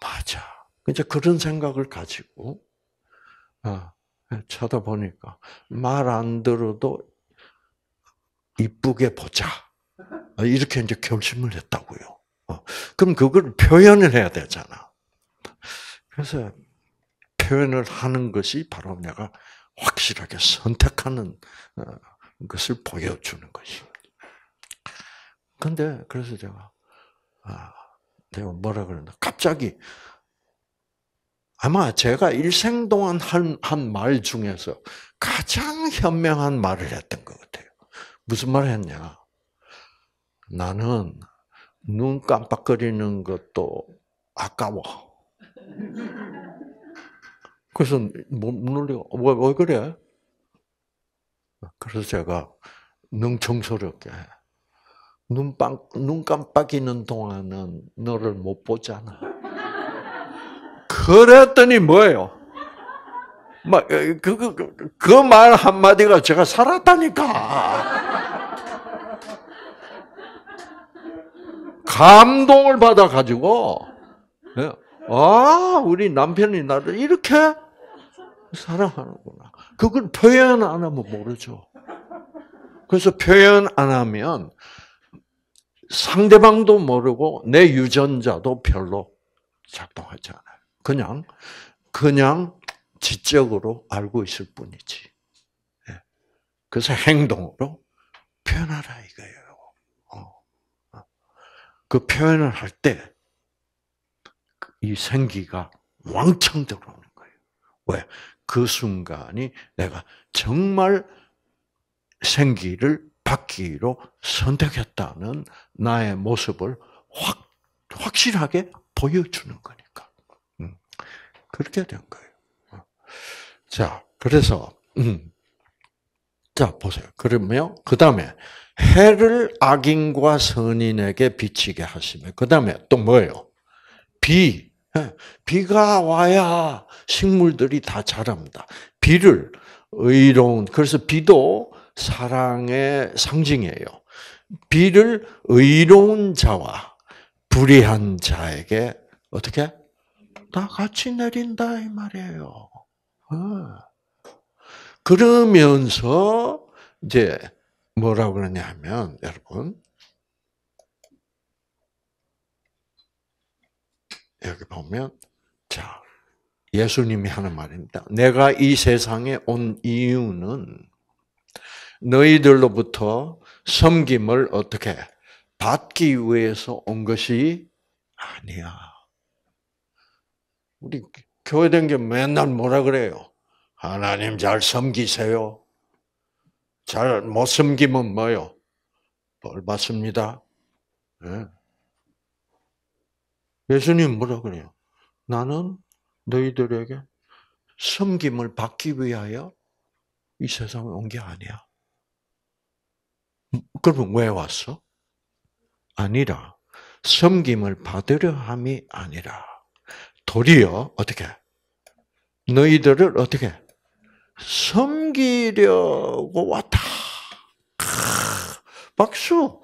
맞아. 이제 그런 생각을 가지고 어, 예, 쳐다보니까 말 안 들어도 이쁘게 보자. 어, 이렇게 이제 결심을 했다고요. 어. 그럼 그걸 표현을 해야 되잖아. 그래서 표현을 하는 것이 바로 내가 확실하게 선택하는 어, 것을 보여주는 것입니다. 근데 그래서 제가 아, 내가 뭐라 그러나 갑자기 아마 제가 일생 동안 한말 중에서 가장 현명한 말을 했던 것 같아요. 무슨 말을 했냐? 나는 눈 깜빡거리는 것도 아까워. 그래서 못놀 왜, 왜 그래? 그래서 제가 능청스럽게 눈, 빵, 눈 깜빡이는 동안은 너를 못 보잖아. 그랬더니 뭐예요? 막, 그, 그, 그말 그, 그 한마디가 제가 살았다니까. 감동을 받아가지고, 예, 아, 우리 남편이 나를 이렇게 사랑하는구나. 그걸 표현 안 하면 모르죠. 그래서 표현 안 하면 상대방도 모르고 내 유전자도 별로 작동하지 않아요. 그냥 그냥 지적으로 알고 있을 뿐이지. 예. 그래서 행동으로 표현하라 이거예요. 어. 어. 그 표현을 할 때 이 생기가 왕창 들어오는 거예요. 왜? 그 순간이 내가 정말 생기를 받기로 선택했다는 나의 모습을 확, 확실하게 보여주는 거니까. 음, 그렇게 된 거예요. 자, 그래서, 음, 자, 보세요. 그러면, 그 다음에, 해를 악인과 선인에게 비치게 하시면, 그 다음에 또 뭐예요? 비, 예, 비가 와야 식물들이 다 자랍니다. 비를 의로운 그래서 비도 사랑의 상징이에요. 비를 의로운 자와 불의한 자에게 어떻게 다 같이 내린다 이 말이에요. 예. 그러면서 이제 뭐라고 그러냐면 여러분 여기 보면 자 예수님이 하는 말입니다. 내가 이 세상에 온 이유는 너희들로부터 섬김을 어떻게 받기 위해서 온 것이 아니야. 우리 교회 된 게 맨날 뭐라 그래요? 하나님 잘 섬기세요. 잘 못 섬기면 뭐요? 벌 받습니다. 네. 예수님 뭐라 그래요? 나는 너희들에게 섬김을 받기 위하여 이 세상에 온 게 아니야. 음, 그러면 왜 왔어? 아니라 섬김을 받으려 함이 아니라 도리어 어떻게 너희들을 어떻게 섬기려고 왔다. 박수.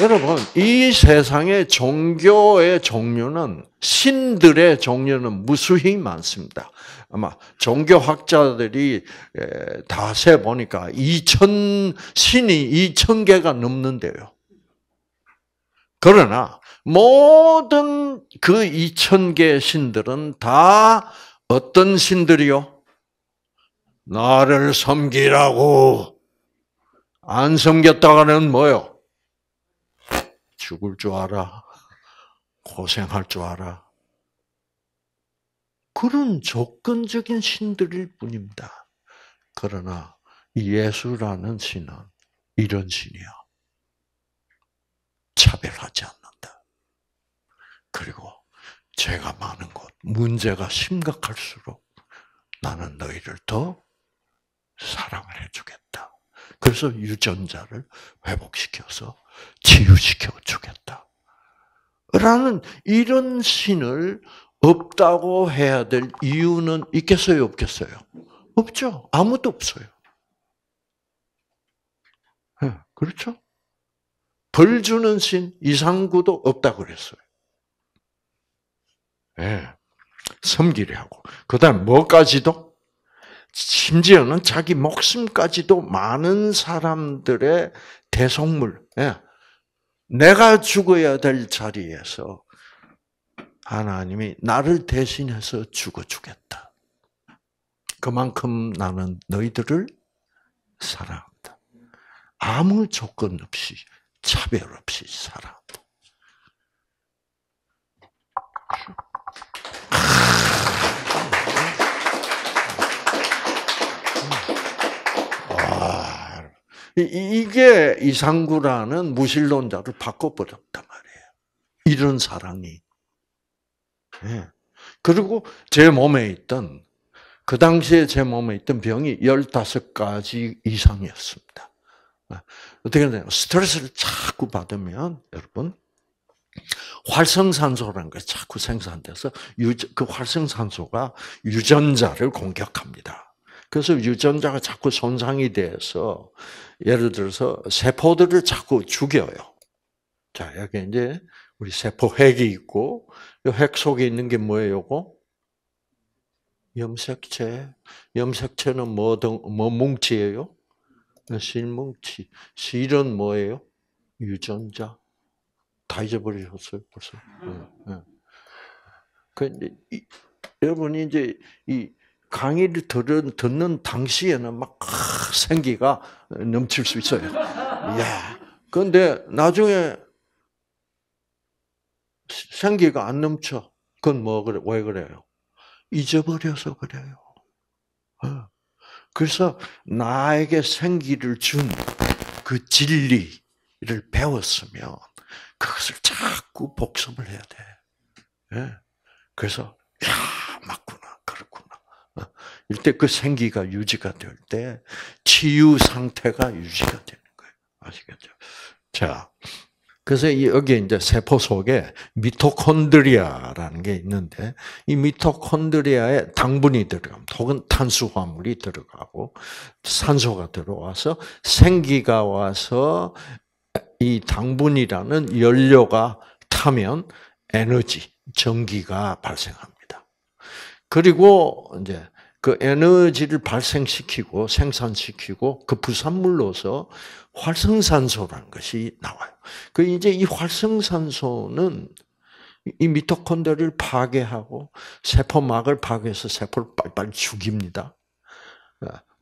여러분, 이 세상의 종교의 종류는 신들의 종류는 무수히 많습니다. 아마 종교학자들이 다 세 보니까 2천 신이 2천 개가 넘는데요. 그러나 모든 그 2천 개의 신들은 다 어떤 신들이요? 나를 섬기라고 안 섬겼다가는 뭐요? 죽을 줄 알아. 고생할 줄 알아. 그런 조건적인 신들일 뿐입니다. 그러나 예수라는 신은 이런 신이야. 차별하지 않는다. 그리고 죄가 많은 곳, 문제가 심각할수록 나는 너희를 더 사랑을 해주겠다. 그래서 유전자를 회복시켜서 치유시켜 주겠다. 라는 이런 신을 없다고 해야 될 이유는 있겠어요, 없겠어요? 없죠. 아무도 없어요. 네, 그렇죠? 벌 주는 신 이상구도 없다 그랬어요. 예. 네, 섬기려 하고. 그 다음, 뭐까지도? 심지어는 자기 목숨까지도 많은 사람들의 대속물. 예. 내가 죽어야 될 자리에서 하나님이 나를 대신해서 죽어주겠다. 그만큼 나는 너희들을 사랑한다. 아무 조건 없이, 차별 없이 사랑한다. 이게 이상구라는 무신론자를 바꿔버렸단 말이에요. 이런 사랑이. 예. 그리고 제 몸에 있던, 그 당시에 제 몸에 있던 병이 15가지 이상이었습니다. 예. 어떻게 되냐 스트레스를 자꾸 받으면, 여러분, 활성산소라는 게 자꾸 생산돼서 그 활성산소가 유전자를 공격합니다. 그래서 유전자가 자꾸 손상이 돼서 예를 들어서 세포들을 자꾸 죽여요. 자, 여기 이제 우리 세포 핵이 있고 핵 속에 있는 게 뭐예요, 요거? 염색체. 염색체는 뭐뭐 뭐 뭉치예요? 실뭉치. 실은 뭐예요? 유전자. 다 잊어버리셨어요, 벌써. 네, 네. 그 이제 이, 여러분이 이제 이 강의를 들은, 듣는 당시에는 막 아, 생기가 넘칠 수 있어요. 예. 근데 나중에 생기가 안 넘쳐. 그건 뭐 그래? 왜 그래요? 잊어버려서 그래요. 예. 그래서 나에게 생기를 준 그 진리를 배웠으면 그것을 자꾸 복습을 해야 돼. 예. 그래서 야 맞구나. 이때그 생기가 유지가 될 때 치유 상태가 유지가 되는 거예요. 아시겠죠? 자, 그래서 여기 이제 세포 속에 미토콘드리아라는 게 있는데 이 미토콘드리아에 당분이 들어가면 혹은 탄수화물이 들어가고 산소가 들어와서 생기가 와서 이 당분이라는 연료가 타면 에너지, 전기가 발생합니다. 그리고 이제 그 에너지를 발생시키고 생산시키고 그 부산물로서 활성산소라는 것이 나와요. 그 이제 이 활성산소는 이 미토콘드리를 파괴하고 세포막을 파괴해서 세포를 빨빨 죽입니다.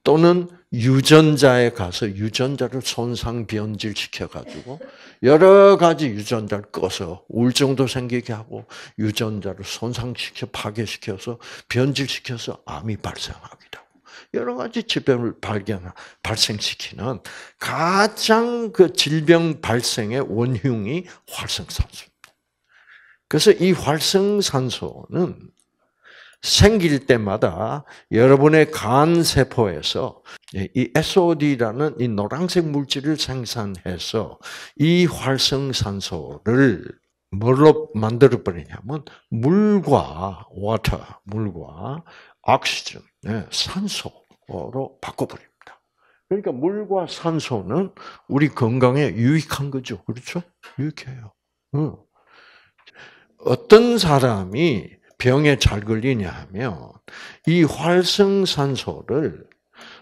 또는 유전자에 가서 유전자를 손상 변질시켜 가지고 여러 가지 유전자를 꺼서 우울증도 생기게 하고 유전자를 손상시켜 파괴시켜서 변질시켜서 암이 발생하기도 하고 여러 가지 질병을 발견 발생시키는 가장 그 질병 발생의 원흉이 활성산소입니다. 그래서 이 활성산소는 생길 때마다 여러분의 간 세포에서 이 SOD라는 이 노란색 물질을 생산해서 이 활성산소를 뭘로 만들어 버리냐면 물과 water, 물과 oxygen, 네, 산소로 바꿔 버립니다. 그러니까 물과 산소는 우리 건강에 유익한 거죠. 그렇죠? 유익해요. 어떤 사람이 병에 잘 걸리냐 하면 이 활성산소를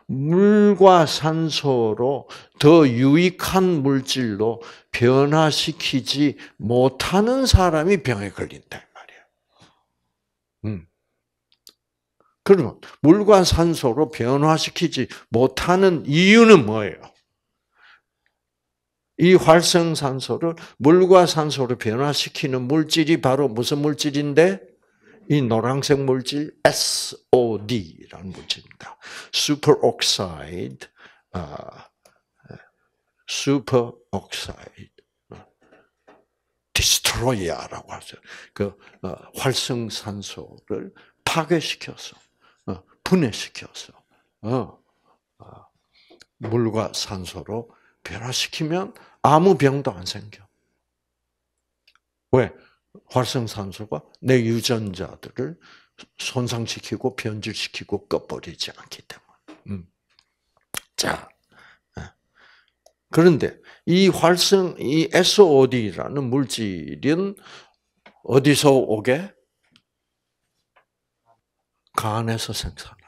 물과 산소로 더 유익한 물질로 변화시키지 못하는 사람이 병에 걸린단 말이야. 음. 그러면 물과 산소로 변화시키지 못하는 이유는 뭐예요? 이 활성산소를 물과 산소로 변화시키는 물질이 바로 무슨 물질인데? 이 노란색 물질 SOD라는 물질입니다. Superoxide, 아, superoxide destroyer라고 하죠. 그 어, 활성산소를 파괴시켜서 어, 분해시켜서 어, 아, 물과 산소로 변화시키면 아무 병도 안 생겨. 왜? 활성산소가 내 유전자들을 손상시키고 변질시키고 꺼버리지 않기 때문에. 음. 자. 예. 그런데 이 활성, 이 SOD라는 물질은 어디서 오게? 간에서 생산합니다.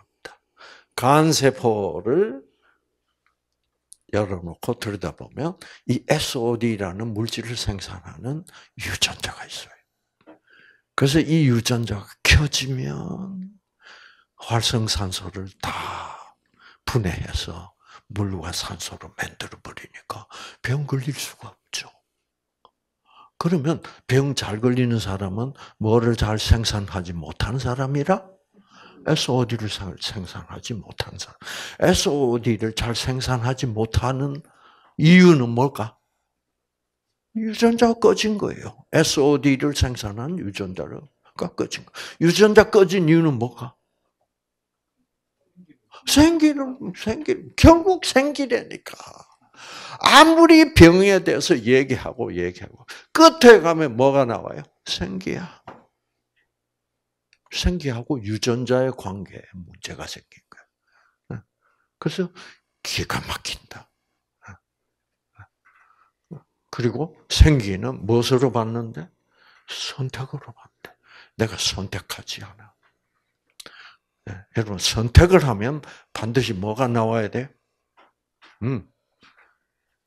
간세포를 열어놓고 들여다보면 이 SOD라는 물질을 생산하는 유전자가 있어요. 그래서 이 유전자가 켜지면 활성산소를 다 분해해서 물과 산소로 만들어 버리니까 병 걸릴 수가 없죠. 그러면 병 잘 걸리는 사람은 뭐를 잘 생산하지 못하는 사람이라 SOD를 생산하지 못한 사람. SOD를 잘 생산하지 못하는 이유는 뭘까? 유전자가 꺼진 거예요. SOD를 생산한 유전자가 그러니까 꺼진 거. 유전자 꺼진 이유는 뭘까? 생기는, 생기, 결국 생기라니까. 아무리 병에 대해서 얘기하고, 얘기하고, 끝에 가면 뭐가 나와요? 생기야. 생기하고 유전자의 관계에 문제가 생긴 거예요. 그래서 기가 막힌다. 그리고 생기는 무엇으로 받는데? 선택으로 받는데. 내가 선택하지 않아. 네, 여러분, 선택을 하면 반드시 뭐가 나와야 돼? 음.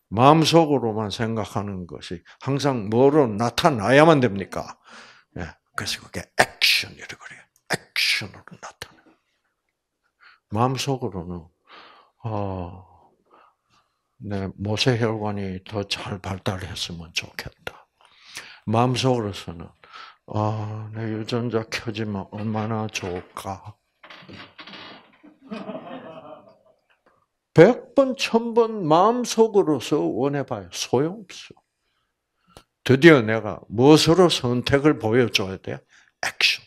마음속으로만 생각하는 것이 항상 뭐로 나타나야만 됩니까? 그래서 그게 액션이라고 그래요. 액션으로 나타나. 마음속으로는 어, 내 모세혈관이 더 잘 발달했으면 좋겠다. 마음속으로서는 아, 내 유전자 켜지면 얼마나 좋을까. 백번, 천번 마음속으로서 원해봐요. 소용없어. 드디어 내가 무엇으로 선택을 보여줘야 돼? 액션.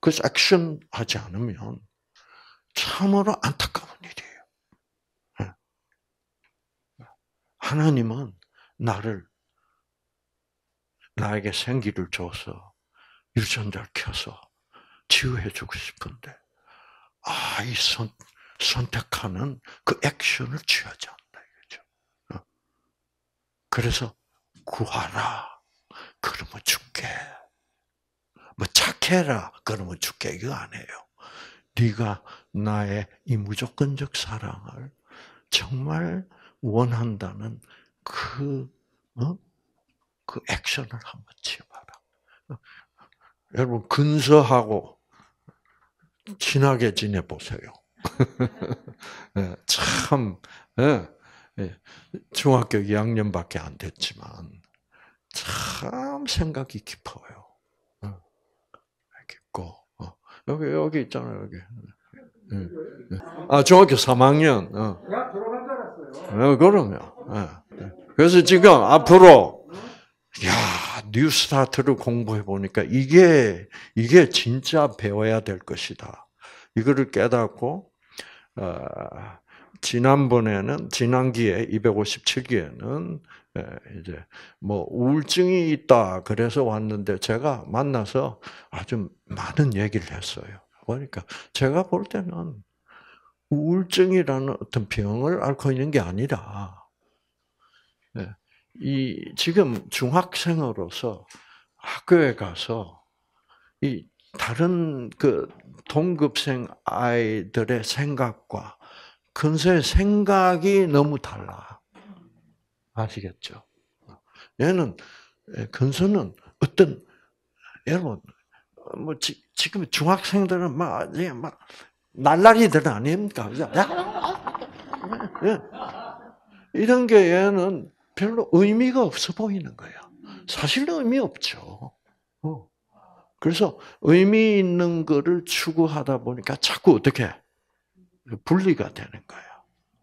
그래서 액션 하지 않으면 참으로 안타까운 일이에요. 예. 하나님은 나를, 나에게 생기를 줘서 유전자를 켜서 치유해 주고 싶은데, 아, 이 선, 선택하는 그 액션을 취하지 않는다, 이거죠. 어. 그래서 구하라. 그러면 뭐 줄게. 뭐 착해라. 그러면 뭐 줄게. 이거 안 해요. 네가 나의 이 무조건적 사랑을 정말 원한다는 그, 어? 그 액션을 한번 취해봐라. 어? 여러분, 근서하고 친하게 지내보세요. 예, 참, 예. 예. 중학교 2학년밖에 안 됐지만 참 생각이 깊어요. 어. 깊고 어. 여기 여기 있잖아요 여기. 예. 예. 아 중학교 3학년. 야 어. 졸업한 줄 알았어요. 그러면. 네. 그래서 지금 앞으로 야 뉴스타트를 공부해 보니까 이게 이게 진짜 배워야 될 것이다. 이거를 깨닫고 어, 지난번에는 지난 기에 257기에는 예, 이제 뭐 우울증이 있다 그래서 왔는데 제가 만나서 아주 많은 얘기를 했어요. 그러니까 제가 볼 때는 우울증이라는 어떤 병을 앓고 있는 게 아니라 예, 이 지금 중학생으로서 학교에 가서 이 다른 그 동급생 아이들의 생각과 근서의 생각이 너무 달라. 아시겠죠? 얘는 예, 근서는 어떤 여러분 뭐 지, 금 중학생들은 막 아니 막 날라리들 아닙니까? 그죠? 예. 이런 게 얘는 별로 의미가 없어 보이는 거예요. 사실 의미 없죠. 어. 그래서 의미 있는 거를 추구하다 보니까 자꾸 어떻게 그 분리가 되는 거예요.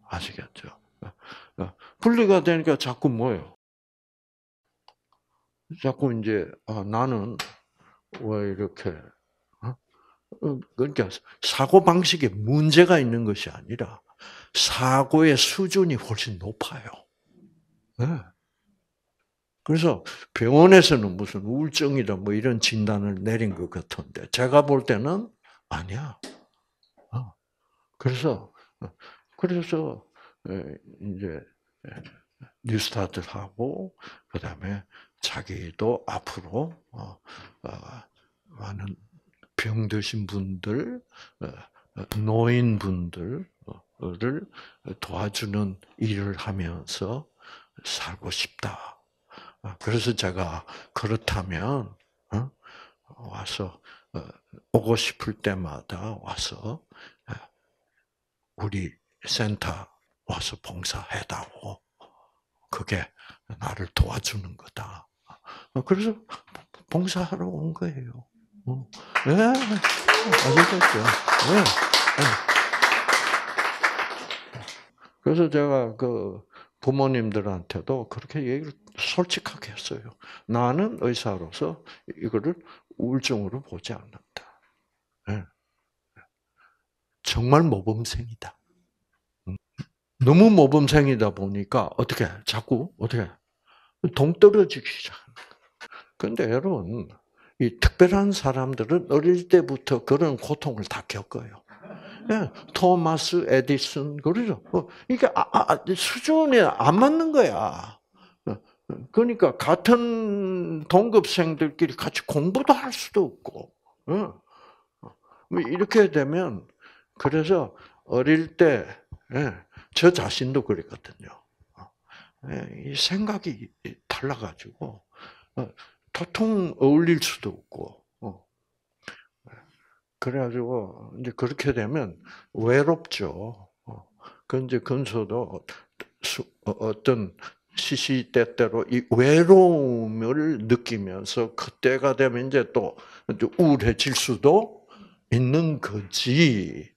아시겠죠? 어, 어. 분리가 되니까 자꾸 뭐예요? 자꾸 이제 아, 나는 왜 이렇게 어? 그러니까 사고 방식에 문제가 있는 것이 아니라 사고의 수준이 훨씬 높아요. 네. 그래서 병원에서는 무슨 우울증이다 뭐 이런 진단을 내린 것 같은데 제가 볼 때는 아니야. 그래서 어, 그래서 이제 뉴스타트를 하고 그다음에 자기도 앞으로 어, 어, 많은 병 드신 분들, 노인 분들을 도와주는 일을 하면서 살고 싶다. 그래서 제가 그렇다면 와서 오고 싶을 때마다 와서 우리 센터 와서 봉사해다오. 그게 나를 도와주는 거다. 어, 그래서 봉사하러 온 거예요. 어. 예, 네. 아셨죠 네. 그래서 제가 그 부모님들한테도 그렇게 얘기를 솔직하게 했어요. 나는 의사로서 이거를 우울증으로 보지 않는다. 예. 정말 모범생이다. 음. 너무 모범생이다 보니까 어떻게 자꾸 어떻게 동떨어지기 시작하는 근데 여러분 이 특별한 사람들은 어릴 때부터 그런 고통을 다 겪어요. 예, 토마스 에디슨 그러죠. 어, 이게 아, 아, 아 수준이 안 맞는 거야. 어, 그러니까 같은 동급생들끼리 같이 공부도 할 수도 없고 어, 뭐 이렇게 되면 그래서 어릴 때, 예, 저 자신도 그랬거든요. 어, 예, 생각이 달라가지고, 도통 어, 어울릴 수도 없고, 어. 예, 그래가지고, 이제 그렇게 되면 외롭죠. 그 이제 근소도 어떤 시시때때로 이 외로움을 느끼면서 그때가 되면 이제 또 우울해질 수도 있는 거지.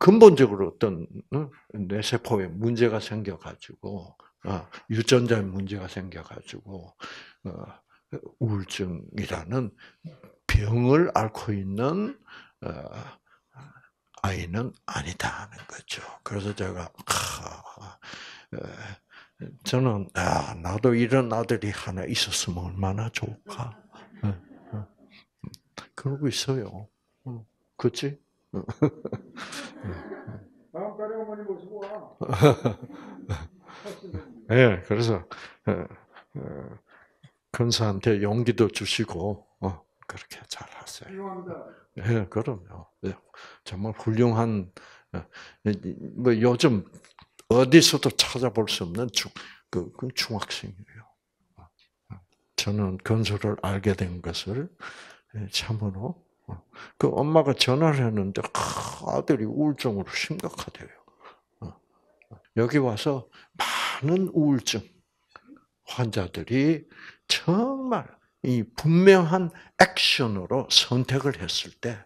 근본적으로 어떤 어? 뇌세포에 문제가 생겨가지고 어? 유전자에 문제가 생겨가지고 어? 우울증이라는 병을 앓고 있는 아이는 아니다 하는 거죠. 그래서 제가 저는 아, 나도 이런 아들이 하나 있었으면 얼마나 좋을까. 음, 그러고 있어요. 음, 그렇지? 다음 달에 어머니 모시고 와. 예, 네, 그래서 어, 어, 근사한테 용기도 주시고 어, 그렇게 잘 하세요. 훌륭합니다. 예, 네, 그럼요. 예, 정말 훌륭한 어, 뭐 요즘 어디서도 찾아볼 수 없는 중, 그, 그 중학생이에요. 저는 건설을 알게 된 것을 예, 참으로 그 엄마가 전화를 했는데 아들이 우울증으로 심각하대요. 어. 여기 와서 많은 우울증 환자들이 정말 이 분명한 액션으로 선택을 했을 때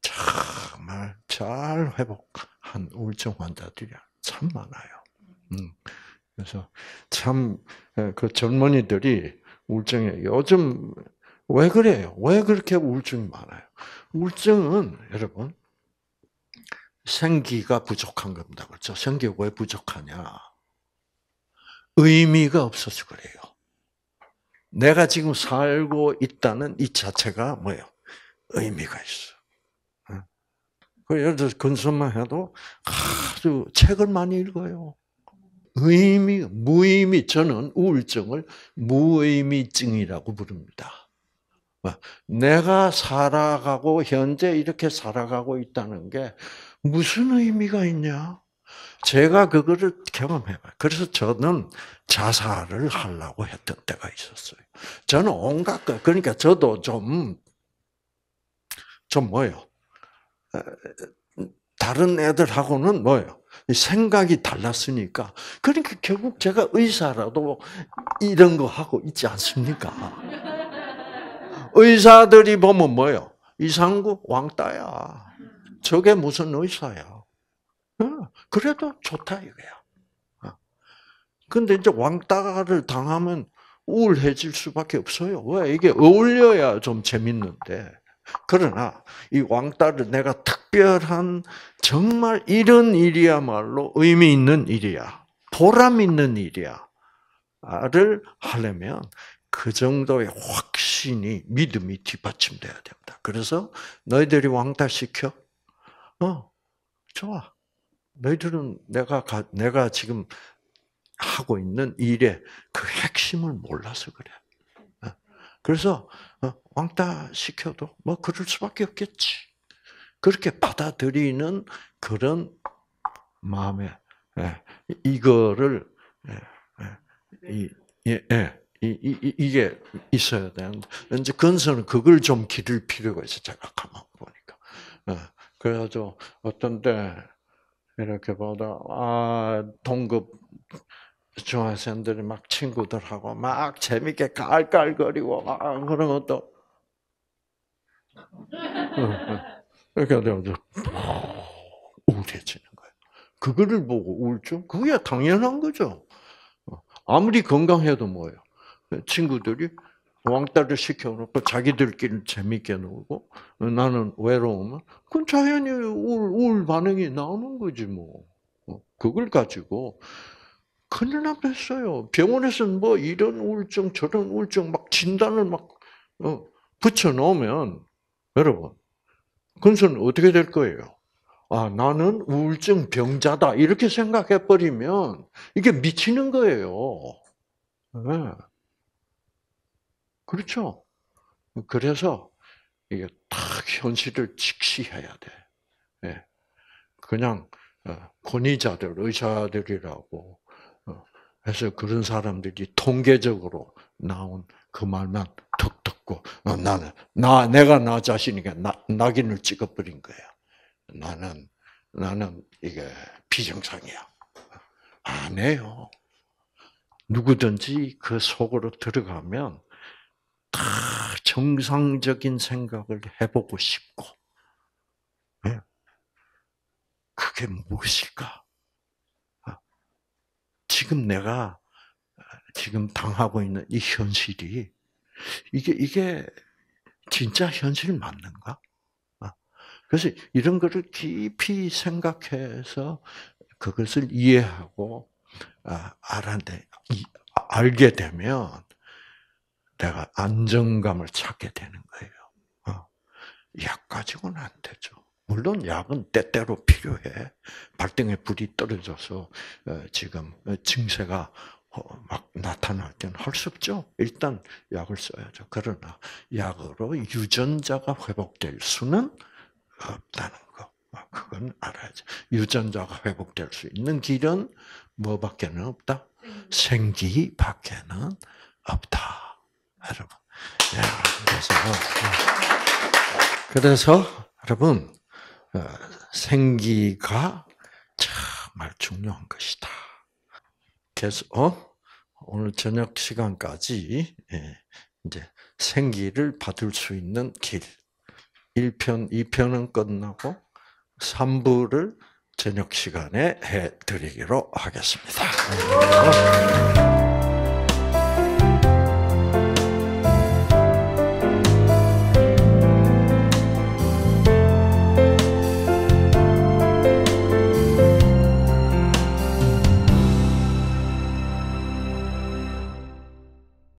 정말 잘 회복한 우울증 환자들이 참 많아요. 음. 그래서 참그 젊은이들이 우울증에 요즘 왜 그래요? 왜 그렇게 우울증이 많아요? 우울증은 여러분 생기가 부족한 겁니다. 그렇죠? 생기가 왜 부족하냐? 의미가 없어서 그래요. 내가 지금 살고 있다는 이 자체가 뭐예요? 의미가 있어. 그 예를 들어서 근수만 해도 아주 책을 많이 읽어요. 의미, 무의미, 저는 우울증을 무의미증이라고 부릅니다. 어, 내가 살아가고 현재 이렇게 살아가고 있다는 게 무슨 의미가 있냐? 제가 그거를 경험해봐요. 그래서 저는 자살을 하려고 했던 때가 있었어요. 저는 온갖 거, 그러니까 저도 좀, 좀 뭐요? 다른 애들하고는 뭐요? 생각이 달랐으니까. 그러니까 결국 제가 의사라도 이런 거 하고 있지 않습니까? 의사들이 보면 뭐요? 이상구 왕따야. 저게 무슨 의사야. 어, 그래도 좋다 이거야. 어. 근데 이제 왕따를 당하면 우울해질 수밖에 없어요. 왜? 이게 어울려야 좀 재밌는데. 그러나 이 왕따를 내가 특별한 정말 이런 일이야말로 의미 있는 일이야. 보람 있는 일이야. 를 하려면 그 정도의 확 확신이 믿음이 뒷받침돼야 됩니다. 그래서 너희들이 왕따시켜? 어, 좋아. 너희들은 내가 가, 내가 지금 하고 있는 일의 그 핵심을 몰라서 그래. 어, 그래서 어, 왕따 시켜도 뭐 그럴 수밖에 없겠지. 그렇게 받아들이는 그런 마음에 예, 이거를 예, 예, 이 예, 예, 이, 이, 게 있어야 되는데, 이제 건설은 그걸 좀 기를 필요가 있어, 제가 가만 보니까. 어, 그래가 어떤데, 이렇게 보다, 아, 동급 중학생들이 막 친구들하고 막 재밌게 깔깔거리고 막 그런 것도, 어, 어. 이렇게 되면서, 우울해지는 거예요. 그거를 보고 우울증? 그게 당연한 거죠. 아무리 건강해도 뭐예요? 친구들이 왕따를 시켜놓고 자기들끼리 재밌게 놀고 나는 외로우면 그건 자연히 우울, 우울 반응이 나오는 거지 뭐. 어, 그걸 가지고 큰일 났어요. 병원에서는 뭐 이런 우울증 저런 우울증 막 진단을 막 어, 붙여놓으면 여러분 그건 어떻게 될 거예요? 아 나는 우울증 병자다 이렇게 생각해 버리면 이게 미치는 거예요. 네. 그렇죠. 그래서 이게 딱 현실을 직시해야 돼. 예. 그냥 어, 권위자들, 의사들이라고 어, 해서 그런 사람들이 통계적으로 나온 그 말만 턱 듣고 어, 나는 나 내가 나 자신에게 나, 낙인을 찍어버린 거야. 나는 나는 이게 비정상이야. 안 해요. 누구든지 그 속으로 들어가면 다 정상적인 생각을 해보고 싶고, 예, 그게 무엇일까? 아, 지금 내가 아, 지금 당하고 있는 이 현실이 이게 이게 진짜 현실 맞는가? 아, 그래서 이런 것을 깊이 생각해서 그것을 이해하고 알아내 알게 되면 내가 안정감을 찾게 되는 거예요. 어. 약 가지고는 안 되죠. 물론 약은 때때로 필요해. 발등에 불이 떨어져서 어, 지금 증세가 어, 막 나타날 때는 할 수 없죠. 일단 약을 써야죠. 그러나 약으로 유전자가 회복될 수는 없다는 거. 그건 알아야죠. 유전자가 회복될 수 있는 길은 뭐밖에 없다? 생기밖에 없다. 여러분. 네, 그래서, 어. 그래서 여러분 어, 생기가 정말 중요한 것이다. 계속 어? 오늘 저녁 시간까지 예, 이제 생기를 받을 수 있는 길. 1편, 2편은 끝나고 3부를 저녁 시간에 해 드리기로 하겠습니다. 어.